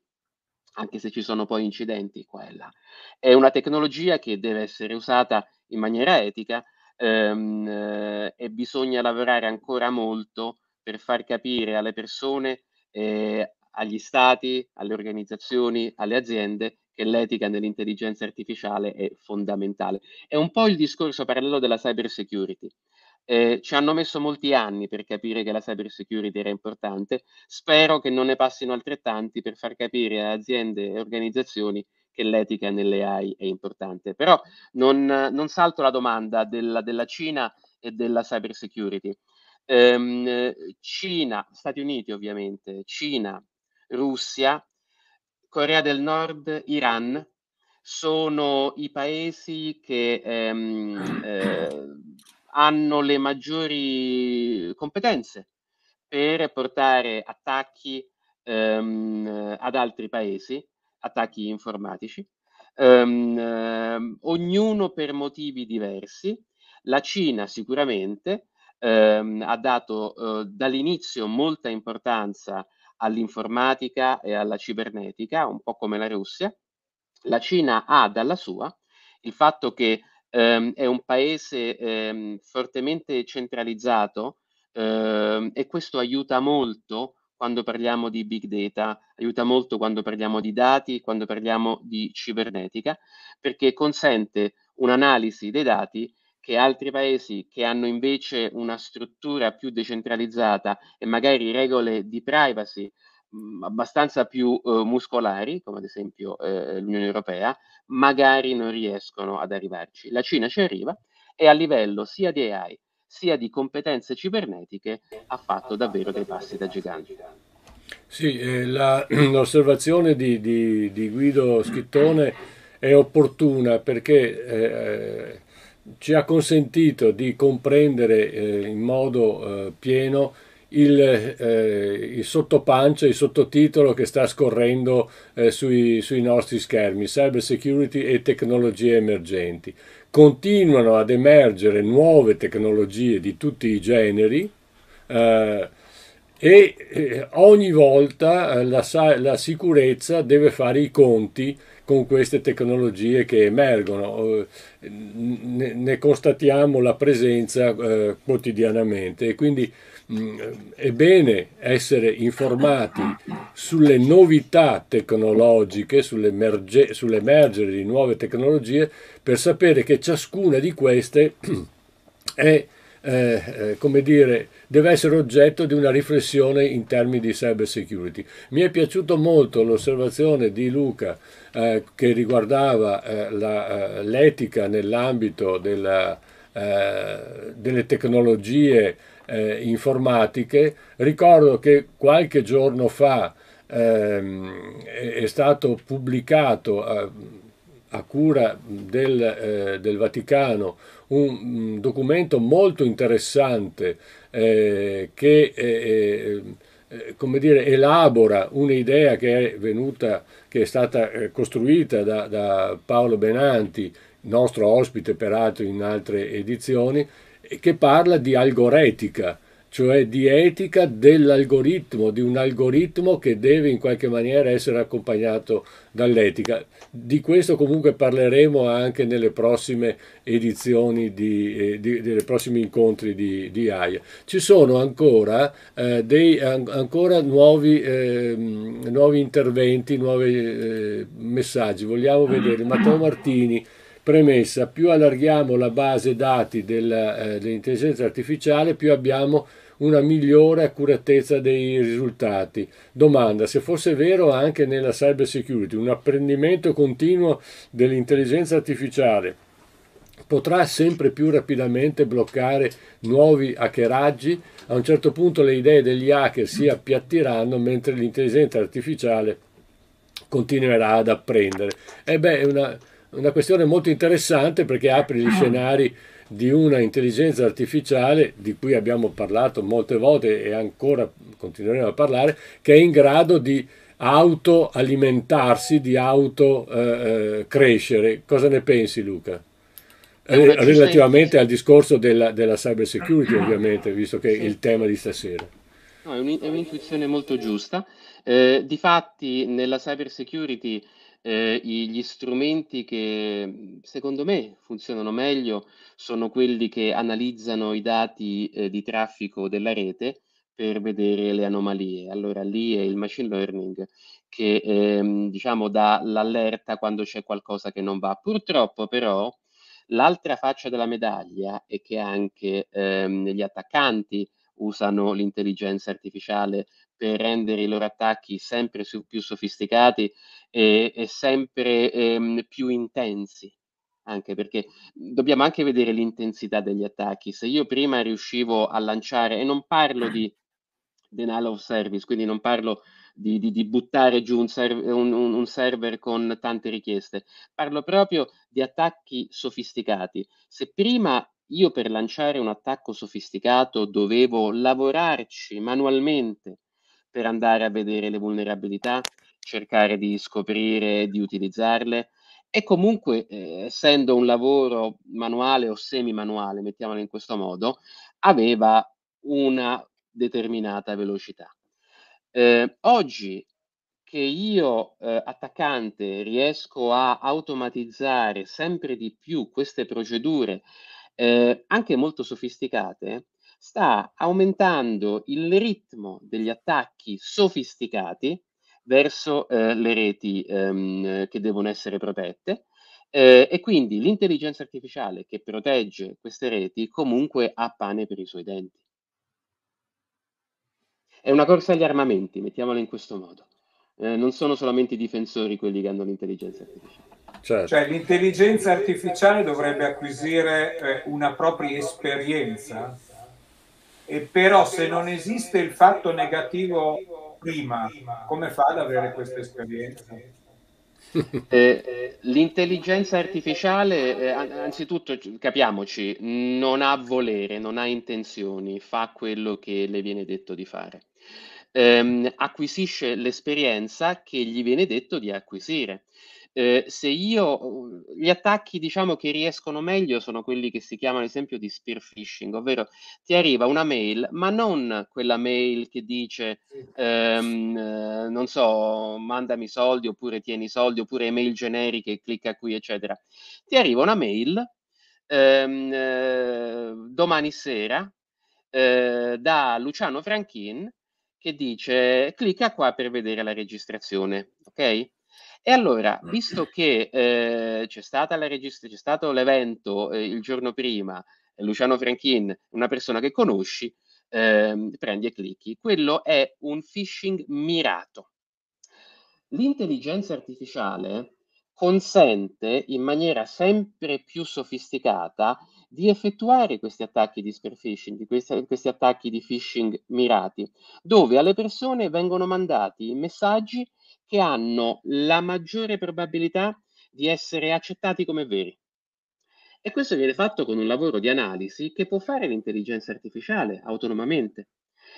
anche se ci sono poi incidenti qua e là. È una tecnologia che deve essere usata in maniera etica ehm, eh, e bisogna lavorare ancora molto per far capire alle persone, eh, agli stati, alle organizzazioni, alle aziende che l'etica nell'intelligenza artificiale è fondamentale. È un po' il discorso parallelo della cyber security. Eh, ci hanno messo molti anni per capire che la cyber security era importante. Spero che non ne passino altrettanti per far capire a aziende e organizzazioni che l'etica nelle AI è importante. Però non, non salto la domanda della, della, Cina e della cyber security. Ehm, Cina, Stati Uniti ovviamente, Cina, Russia, Corea del Nord, Iran sono i paesi che ehm, eh, hanno le maggiori competenze per portare attacchi ehm, ad altri paesi, attacchi informatici, ehm, ehm, ognuno per motivi diversi. La Cina sicuramente ehm, ha dato eh, dall'inizio molta importanza all'informatica e alla cibernetica, un po' come la Russia. La Cina ha dalla sua il fatto che ehm, è un paese ehm, fortemente centralizzato ehm, e questo aiuta molto quando parliamo di big data, aiuta molto quando parliamo di dati, quando parliamo di cibernetica, perché consente un'analisi dei dati che altri paesi che hanno invece una struttura più decentralizzata e magari regole di privacy Mm, abbastanza più eh, muscolari, come ad esempio eh, l'Unione Europea, magari non riescono ad arrivarci. La Cina ci arriva e a livello sia di AI sia di competenze cibernetiche ha fatto davvero dei passi da gigante. Sì, eh, la, l'osservazione di, di, di, Guido Schittone è opportuna perché eh, eh, ci ha consentito di comprendere eh, in modo pieno il, eh, il sottopancia, il sottotitolo che sta scorrendo eh, sui, sui nostri schermi, cyber security e tecnologie emergenti. Continuano ad emergere nuove tecnologie di tutti i generi. Eh, e eh, ogni volta eh, la, la, sicurezza deve fare i conti con queste tecnologie che emergono, eh, ne, constatiamo la presenza eh, quotidianamente e quindi è bene essere informati sulle novità tecnologiche, sull'emergere di nuove tecnologie, per sapere che ciascuna di queste è, eh, eh, come dire, deve essere oggetto di una riflessione in termini di cyber security. Mi è piaciuta molto l'osservazione di Luca eh, che riguardava eh, eh l'etica nell'ambito eh, delle tecnologie eh, informatiche. Ricordo che qualche giorno fa ehm, è stato pubblicato a, eh, a cura del, eh, del Vaticano un, mm, documento molto interessante eh, che eh, eh, come dire, elabora un'idea che è venuta, che è stata costruita da, da Paolo Benanti, nostro ospite peraltro in altre edizioni, che parla di algoretica, cioè di etica dell'algoritmo, di un algoritmo che deve in qualche maniera essere accompagnato dall'etica. Di questo comunque parleremo anche nelle prossime edizioni, di, eh, di, dei prossimi incontri di, di AIA. Ci sono ancora, eh, dei, an, ancora nuovi, eh, nuovi, interventi, nuovi eh, messaggi. Vogliamo vedere Matteo Martini Premessa, più allarghiamo la base dati della, eh, dell'intelligenza artificiale, più abbiamo una migliore accuratezza dei risultati. Domanda, se fosse vero anche nella cyber security, un apprendimento continuo dell'intelligenza artificiale potrà sempre più rapidamente bloccare nuovi hackeraggi, a un certo punto le idee degli hacker si appiattiranno mentre l'intelligenza artificiale continuerà ad apprendere. E eh beh, è una, una questione molto interessante perché apre gli ah. scenari di una intelligenza artificiale di cui abbiamo parlato molte volte e ancora continueremo a parlare, che è in grado di autoalimentarsi, di autocrescere. Eh, eh Cosa ne pensi Luca? Relativamente al discorso della, della cyber security ovviamente, visto che è il tema di stasera. No, è, un'intuizione molto giusta. Eh, difatti nella cyber security eh, gli strumenti che secondo me funzionano meglio sono quelli che analizzano i dati eh, di traffico della rete per vedere le anomalie. Allora lì è il machine learning che ehm, diciamo dà l'allerta quando c'è qualcosa che non va. Purtroppo però l'altra faccia della medaglia è che anche ehm, gli attaccanti usano l'intelligenza artificiale per rendere i loro attacchi sempre su, più sofisticati e, e sempre ehm, più intensi. Anche perché dobbiamo anche vedere l'intensità degli attacchi. Se io prima riuscivo a lanciare, e non parlo di denial of service, quindi non parlo di, di, di buttare giù un, serv- un, un, server con tante richieste, parlo proprio di attacchi sofisticati. Se prima io per lanciare un attacco sofisticato dovevo lavorarci manualmente per andare a vedere le vulnerabilità, cercare di scoprire, di utilizzarle e comunque eh, essendo un lavoro manuale o semi-manuale, mettiamolo in questo modo, aveva una determinata velocità. Eh, oggi che io eh, attaccante riesco a automatizzare sempre di più queste procedure eh, anche molto sofisticate, sta aumentando il ritmo degli attacchi sofisticati verso eh, le reti ehm, che devono essere protette eh, e quindi l'intelligenza artificiale che protegge queste reti comunque ha pane per i suoi denti. È una corsa agli armamenti, mettiamola in questo modo. Eh, non sono solamente i difensori quelli che hanno l'intelligenza artificiale. Certo. Cioè l'intelligenza artificiale dovrebbe acquisire eh, una propria esperienza, e però se non esiste il fatto negativo prima, come fa ad avere questa esperienza? Eh, l'intelligenza artificiale, eh, anzitutto capiamoci, non ha volere, non ha intenzioni, fa quello che le viene detto di fare. Eh, acquisisce l'esperienza che gli viene detto di acquisire eh, se io uhm, gli attacchi diciamo che riescono meglio sono quelli che si chiamano ad esempio di spear phishing, ovvero ti arriva una mail, ma non quella mail che dice ehm, eh, non so, mandami soldi oppure tieni soldi oppure email generiche, clicca qui eccetera. Ti arriva una mail ehm, eh, domani sera ehm, da Luciano Franchin che dice clicca qua per vedere la registrazione, ok? E allora, mm. visto che eh, c'è, stata la regist- c'è stato l'evento eh, il giorno prima, eh, Luciano Franchin, una persona che conosci, ehm, prendi e clicchi. Quello è un phishing mirato. L'intelligenza artificiale consente in maniera sempre più sofisticata di effettuare questi attacchi di spear phishing, di questi, questi attacchi di phishing mirati, dove alle persone vengono mandati messaggi che hanno la maggiore probabilità di essere accettati come veri. E questo viene fatto con un lavoro di analisi che può fare l'intelligenza artificiale autonomamente.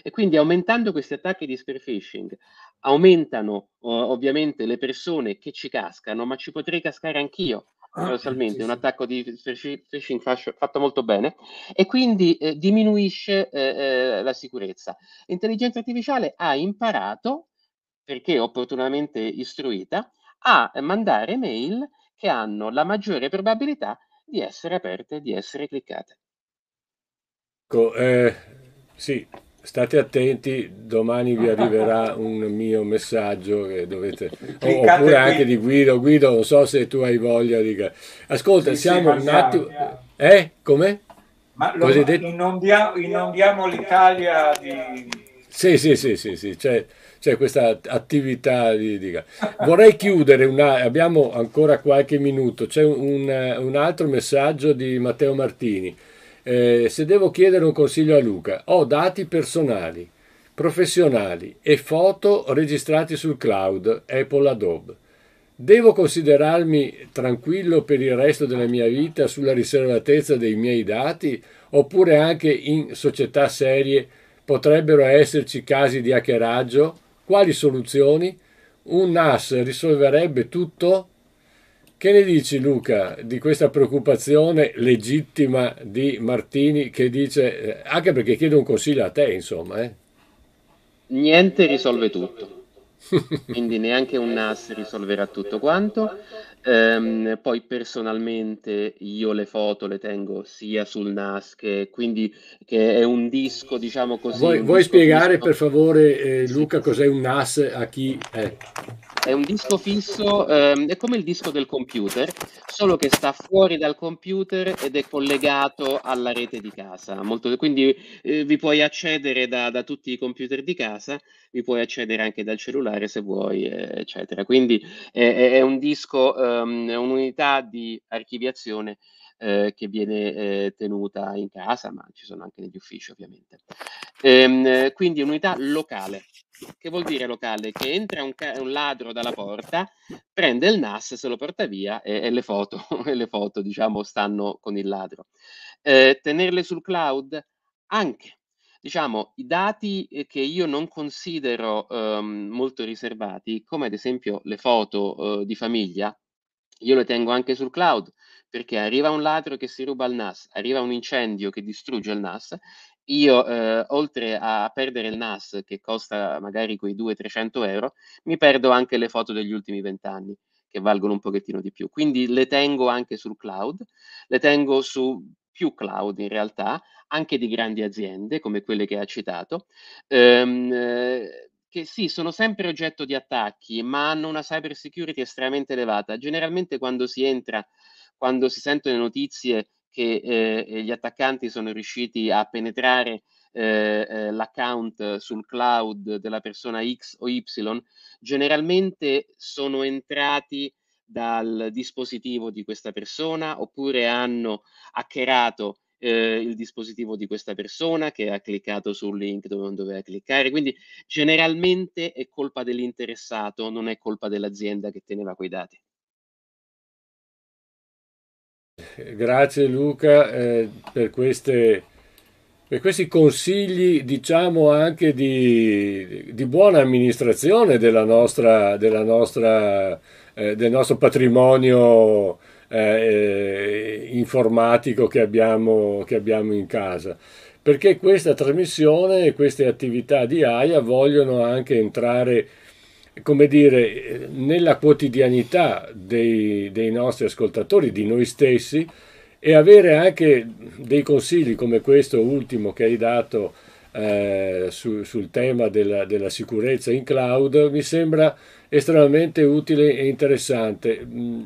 E quindi aumentando questi attacchi di spear phishing, aumentano uh, ovviamente le persone che ci cascano, ma ci potrei cascare anch'io, ah, paradossalmente, ah, sì, un attacco di spear phishing fatto molto bene, e quindi eh, diminuisce eh, eh, la sicurezza. L'intelligenza artificiale ha imparato perché opportunamente istruita, a mandare mail che hanno la maggiore probabilità di essere aperte, di essere cliccate. Ecco, eh, sì, state attenti, domani vi arriverà un mio messaggio che dovete, oh, oppure qui. anche di Guido, Guido non so se tu hai voglia di... Ascolta, sì, siamo sì, un attimo... Eh, come? Ma lo, inondia, inondiamo l'Italia di sì, sì, sì, sì, sì. C'è, c'è questa attività di, di... Vorrei chiudere, una, abbiamo ancora qualche minuto, c'è un, un altro messaggio di Matteo Martini. Eh, se devo chiedere un consiglio a Luca, ho dati personali, professionali e foto registrati sul cloud Apple Adobe. Devo considerarmi tranquillo per il resto della mia vita sulla riservatezza dei miei dati oppure anche in società serie potrebbero esserci casi di hackeraggio? Quali soluzioni? Un NAS risolverebbe tutto? Che ne dici Luca di questa preoccupazione legittima di Martini che dice, eh, anche perché chiede un consiglio a te insomma? Eh? Niente risolve tutto, quindi neanche un NAS risolverà tutto quanto. Ehm, poi personalmente io le foto le tengo sia sul NAS che quindi che è un disco diciamo così. Vuoi, vuoi spiegare disco... per favore eh, Luca cos'è un NAS a chi è? È un disco fisso, ehm, è come il disco del computer, solo che sta fuori dal computer ed è collegato alla rete di casa. Molto, quindi eh, vi puoi accedere da, da, tutti i computer di casa, vi puoi accedere anche dal cellulare se vuoi, eccetera. Quindi è, è un disco ehm, un'unità di archiviazione eh, che viene eh, tenuta in casa, ma ci sono anche negli uffici ovviamente. Ehm, quindi un'unità locale. Che vuol dire locale? Che entra un, un, ladro dalla porta, prende il NAS, se lo porta via e, e le foto, e le foto diciamo, stanno con il ladro. Eh, tenerle sul cloud? Anche. Diciamo, i dati eh, che io non considero um, molto riservati, come ad esempio le foto uh, di famiglia, io le tengo anche sul cloud perché arriva un ladro che si ruba il NAS, arriva un incendio che distrugge il NAS. Io, eh, oltre a perdere il NAS, che costa magari quei 200-300 euro, mi perdo anche le foto degli ultimi vent'anni che valgono un pochettino di più. Quindi le tengo anche sul cloud, le tengo su più cloud in realtà, anche di grandi aziende come quelle che ha citato. Ehm, eh, che sì, sono sempre oggetto di attacchi, ma hanno una cyber security estremamente elevata. Generalmente quando si entra, quando si sentono le notizie che eh, gli attaccanti sono riusciti a penetrare eh, eh, l'account sul cloud della persona X o Y, generalmente sono entrati dal dispositivo di questa persona oppure hanno hackerato eh, il dispositivo di questa persona che ha cliccato sul link dove non doveva cliccare. Quindi generalmente è colpa dell'interessato, non è colpa dell'azienda che teneva quei dati. Eh, grazie Luca eh, per, queste, per, questi consigli, diciamo anche di, di buona amministrazione della nostra, della nostra, eh, del nostro patrimonio eh, informatico che abbiamo, che abbiamo in casa perché questa trasmissione e queste attività di AIA vogliono anche entrare come dire, nella quotidianità dei, dei, nostri ascoltatori, di noi stessi, e avere anche dei consigli come questo ultimo che hai dato eh, su, sul tema della, della, sicurezza in cloud, mi sembra estremamente utile e interessante. Mm,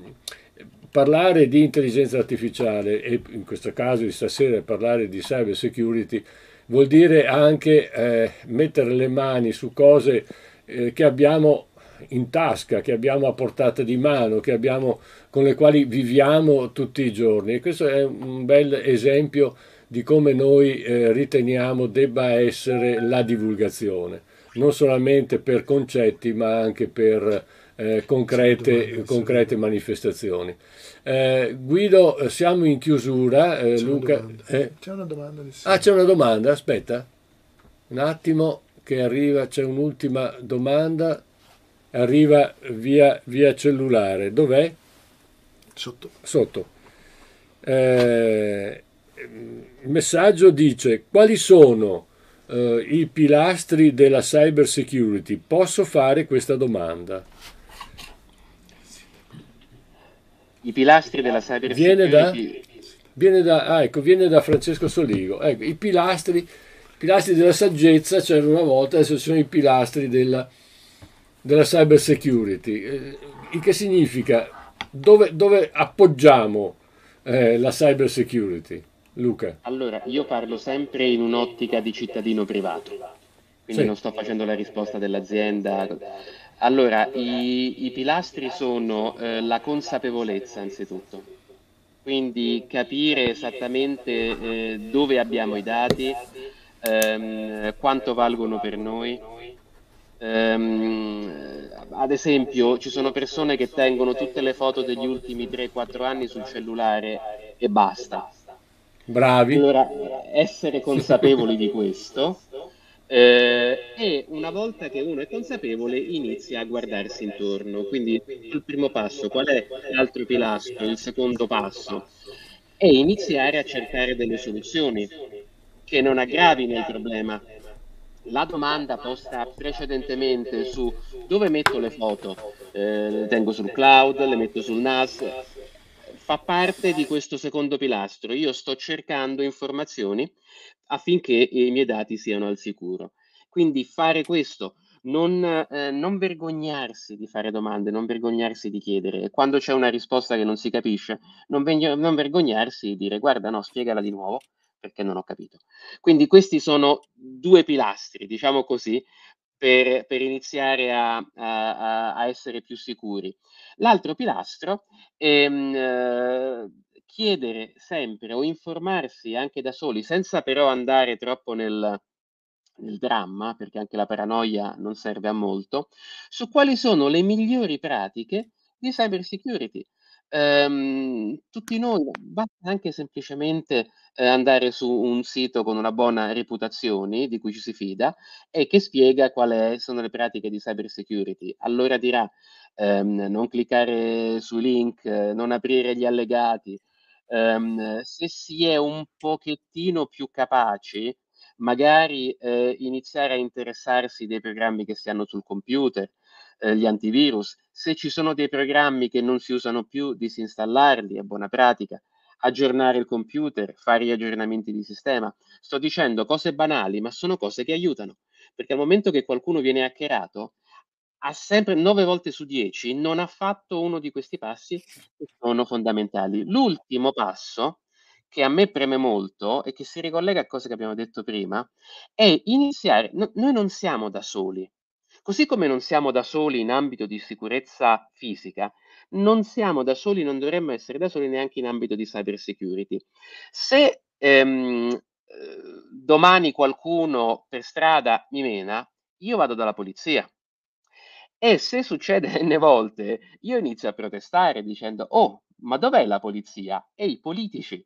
parlare di intelligenza artificiale e in questo caso di stasera parlare di cyber security vuol dire anche eh, mettere le mani su cose eh, che abbiamo in tasca, che abbiamo a portata di mano, abbiamo, con le quali viviamo tutti i giorni. E questo è un bel esempio di come noi eh, riteniamo debba essere la divulgazione, non solamente per concetti ma anche per eh, concrete, concrete manifestazioni. Eh, Guido, eh, siamo in chiusura. Eh, c'è, Luca, una eh? c'è una domanda. Ah, c'è una domanda, aspetta. Un attimo che arriva, c'è un'ultima domanda. Arriva via, via cellulare. Dov'è? Sotto. Sotto. Eh, il messaggio dice quali sono eh, i pilastri della cyber security? Posso fare questa domanda? I pilastri della cybersecurity. Viene, da, ah, ecco, viene da Francesco Soligo. Ecco, i pilastri, pilastri della saggezza c'erano una volta, adesso sono i pilastri della, della cybersecurity. Eh, il che significa? Dove, dove appoggiamo eh, la cybersecurity? Luca. Allora, io parlo sempre in un'ottica di cittadino privato, quindi sì. non sto facendo la risposta dell'azienda. Allora, i, i pilastri sono eh, la consapevolezza anzitutto, quindi capire esattamente eh, dove abbiamo i dati, ehm, quanto valgono per noi. Ehm, ad esempio ci sono persone che tengono tutte le foto degli ultimi 3-4 anni sul cellulare e basta. Bravi. Allora, essere consapevoli di questo eh, e una volta che uno è consapevole inizia a guardarsi intorno, quindi il primo passo, qual è l'altro pilastro, il secondo passo, È iniziare a cercare delle soluzioni che non aggravino il problema. La domanda posta precedentemente su dove metto le foto, eh, le tengo sul cloud, le metto sul NAS, fa parte di questo secondo pilastro. Io sto cercando informazioni affinché i miei dati siano al sicuro. Quindi fare questo, non, eh, non, vergognarsi di fare domande, non vergognarsi di chiedere. E quando c'è una risposta che non si capisce, non, veng- non vergognarsi di dire guarda, no, spiegala di nuovo perché non ho capito. Quindi questi sono due pilastri, diciamo così, per, per iniziare a, a, a, essere più sicuri. L'altro pilastro è... Mm, eh, chiedere sempre o informarsi anche da soli, senza però andare troppo nel, nel dramma, perché anche la paranoia non serve a molto, su quali sono le migliori pratiche di cyber security. Ehm, tutti noi, basta anche semplicemente eh, andare su un sito con una buona reputazione di cui ci si fida e che spiega quali sono le pratiche di cyber security. Allora dirà ehm, non cliccare su link, non aprire gli allegati, ehm, se si è un pochettino più capaci, magari eh, iniziare a interessarsi dei programmi che si hanno sul computer, eh, gli antivirus. Se ci sono dei programmi che non si usano più, disinstallarli, è buona pratica. Aggiornare il computer, fare gli aggiornamenti di sistema. Sto dicendo cose banali, ma sono cose che aiutano, perché al momento che qualcuno viene hackerato, ha sempre 9 volte su 10 non ha fatto uno di questi passi che sono fondamentali. L'ultimo passo che a me preme molto e che si ricollega a cose che abbiamo detto prima è iniziare, no, noi non siamo da soli. Così come non siamo da soli in ambito di sicurezza fisica, non siamo da soli, non dovremmo essere da soli neanche in ambito di cyber security. Se ehm, eh, domani qualcuno per strada mi mena, io vado dalla polizia e se succede n volte, io inizio a protestare dicendo: "Oh, ma dov'è la polizia? E i politici,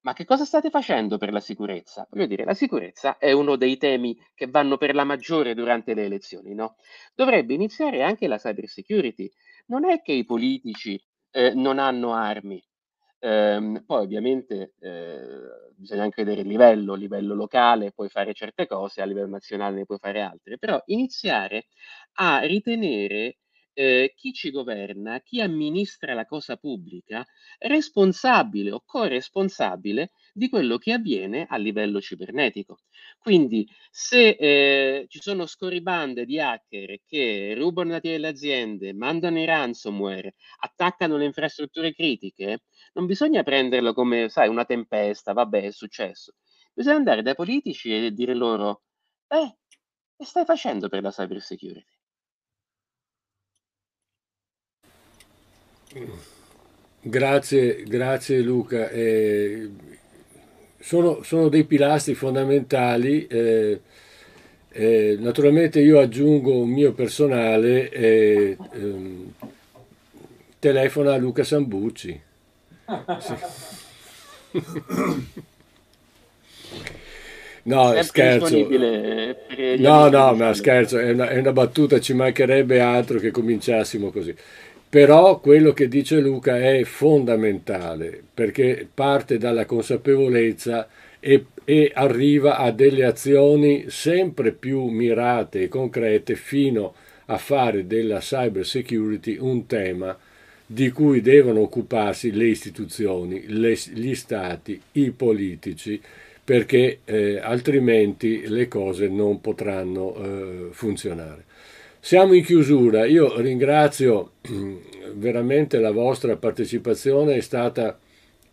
ma che cosa state facendo per la sicurezza?" Voglio dire, la sicurezza è uno dei temi che vanno per la maggiore durante le elezioni, no, dovrebbe iniziare anche la cyber security. Non è che i politici, ehm, non hanno armi. Ehm, poi ovviamente eh, bisogna anche vedere il livello, a livello locale puoi fare certe cose, a livello nazionale ne puoi fare altre, però iniziare a ritenere eh, chi ci governa, chi amministra la cosa pubblica, è responsabile o corresponsabile di quello che avviene a livello cibernetico. Quindi se eh, ci sono scorribande di hacker che rubano dati delle aziende, mandano i ransomware, attaccano le infrastrutture critiche, non bisogna prenderlo come, sai, una tempesta, vabbè, è successo. Bisogna andare dai politici e dire loro, eh, che stai facendo per la cyber security? Grazie, grazie Luca. Eh, sono, sono, dei pilastri fondamentali. Eh, eh, naturalmente io aggiungo un mio personale, eh, ehm, telefona a Luca Sambucci. Sì. No, Sempre scherzo. No, no, ma scherzo, è una, è una battuta, ci mancherebbe altro che cominciassimo così. Però quello che dice Luca è fondamentale perché parte dalla consapevolezza e, e arriva a delle azioni sempre più mirate e concrete fino a fare della cyber security un tema di cui devono occuparsi le istituzioni, le, gli stati, i politici, perché eh, altrimenti le cose non potranno eh, funzionare. Siamo in chiusura, io ringrazio mm, veramente la vostra partecipazione, è stata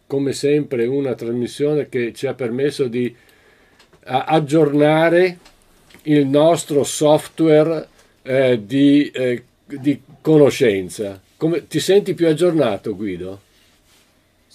come sempre una trasmissione che ci ha permesso di aggiornare il nostro software eh, di, eh, di conoscenza. Come, ti senti più aggiornato Guido?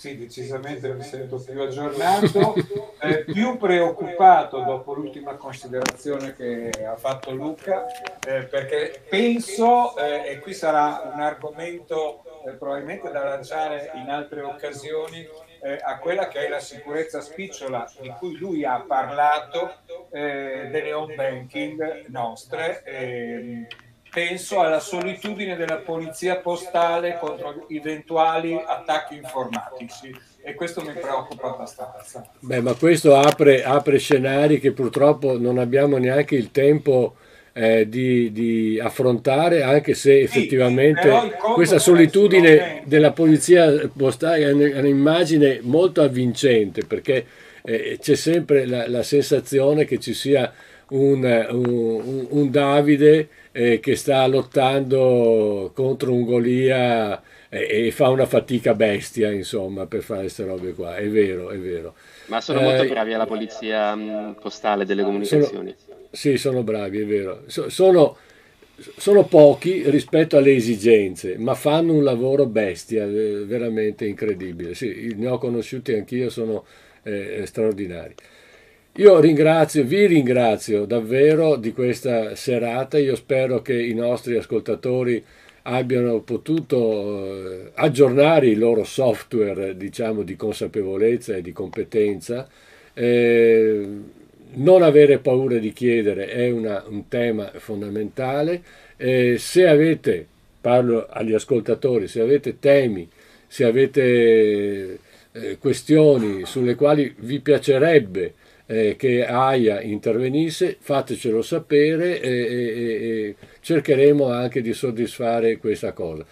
Sì, decisamente mi sento più aggiornato, eh, più preoccupato dopo l'ultima considerazione che ha fatto Luca, eh, perché penso, eh, e qui sarà un argomento eh, probabilmente da lanciare in altre occasioni, eh, a quella che è la sicurezza spicciola di cui lui ha parlato, eh, delle home banking nostre ehm, penso alla solitudine della polizia postale contro eventuali attacchi informatici e questo mi preoccupa abbastanza. Beh, ma questo apre, apre scenari che purtroppo non abbiamo neanche il tempo eh, di, di, affrontare, anche se effettivamente sì, questa solitudine della polizia postale è un'immagine molto avvincente perché eh, c'è sempre la, la sensazione che ci sia un, un, un Davide eh, che sta lottando contro un Golia e, eh, e, fa una fatica bestia, insomma, per fare queste robe qua. È vero, è vero. Ma sono eh, molto bravi alla polizia mm, postale delle comunicazioni. Sono, sì, sono bravi, è vero. So, sono, sono pochi rispetto alle esigenze, ma fanno un lavoro bestia, eh, veramente incredibile. Sì, ne ho conosciuti anch'io, sono eh, straordinari. Io ringrazio, vi ringrazio davvero di questa serata, io spero che i nostri ascoltatori abbiano potuto eh, aggiornare il loro software diciamo, di consapevolezza e di competenza. Eh, non avere paura di chiedere è una, un tema fondamentale. Eh, se avete, parlo agli ascoltatori, se avete temi, se avete eh, questioni sulle quali vi piacerebbe eh, che AIA intervenisse, fatecelo sapere e, e, e, cercheremo anche di soddisfare questa cosa.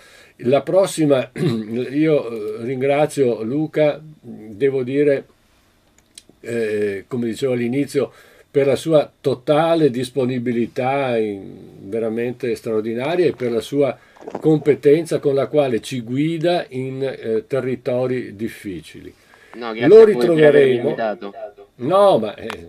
La prossima, io eh, ringrazio Luca, devo dire, eh, come dicevo all'inizio, per la sua totale disponibilità veramente straordinaria e per la sua competenza con la quale ci guida in eh, territori difficili. No, lo ritroveremo. No, ma eh,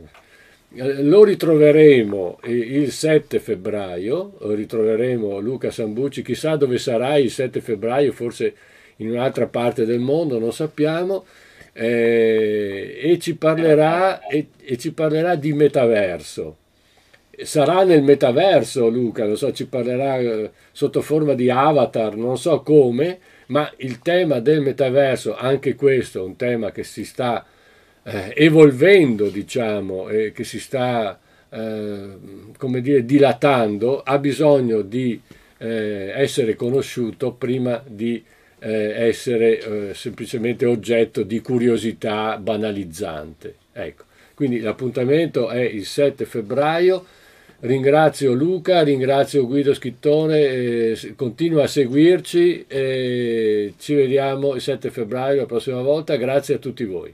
lo ritroveremo il 7 febbraio, ritroveremo Luca Sambucci, chissà dove sarà il 7 febbraio, forse in un'altra parte del mondo, non sappiamo, eh, e, ci parlerà, e, e ci parlerà di metaverso sarà nel metaverso Luca, lo so, ci parlerà eh, sotto forma di avatar, non so come, ma il tema del metaverso, anche questo è un tema che si sta eh, evolvendo, diciamo, eh, che si sta, eh, come dire, dilatando, ha bisogno di eh, essere conosciuto prima di eh, essere semplicemente oggetto di curiosità banalizzante. Ecco. Quindi l'appuntamento è il 7 febbraio. Ringrazio Luca, ringrazio Guido Schittone, eh, continua a seguirci, eh, ci vediamo il 7 febbraio la prossima volta, grazie a tutti voi.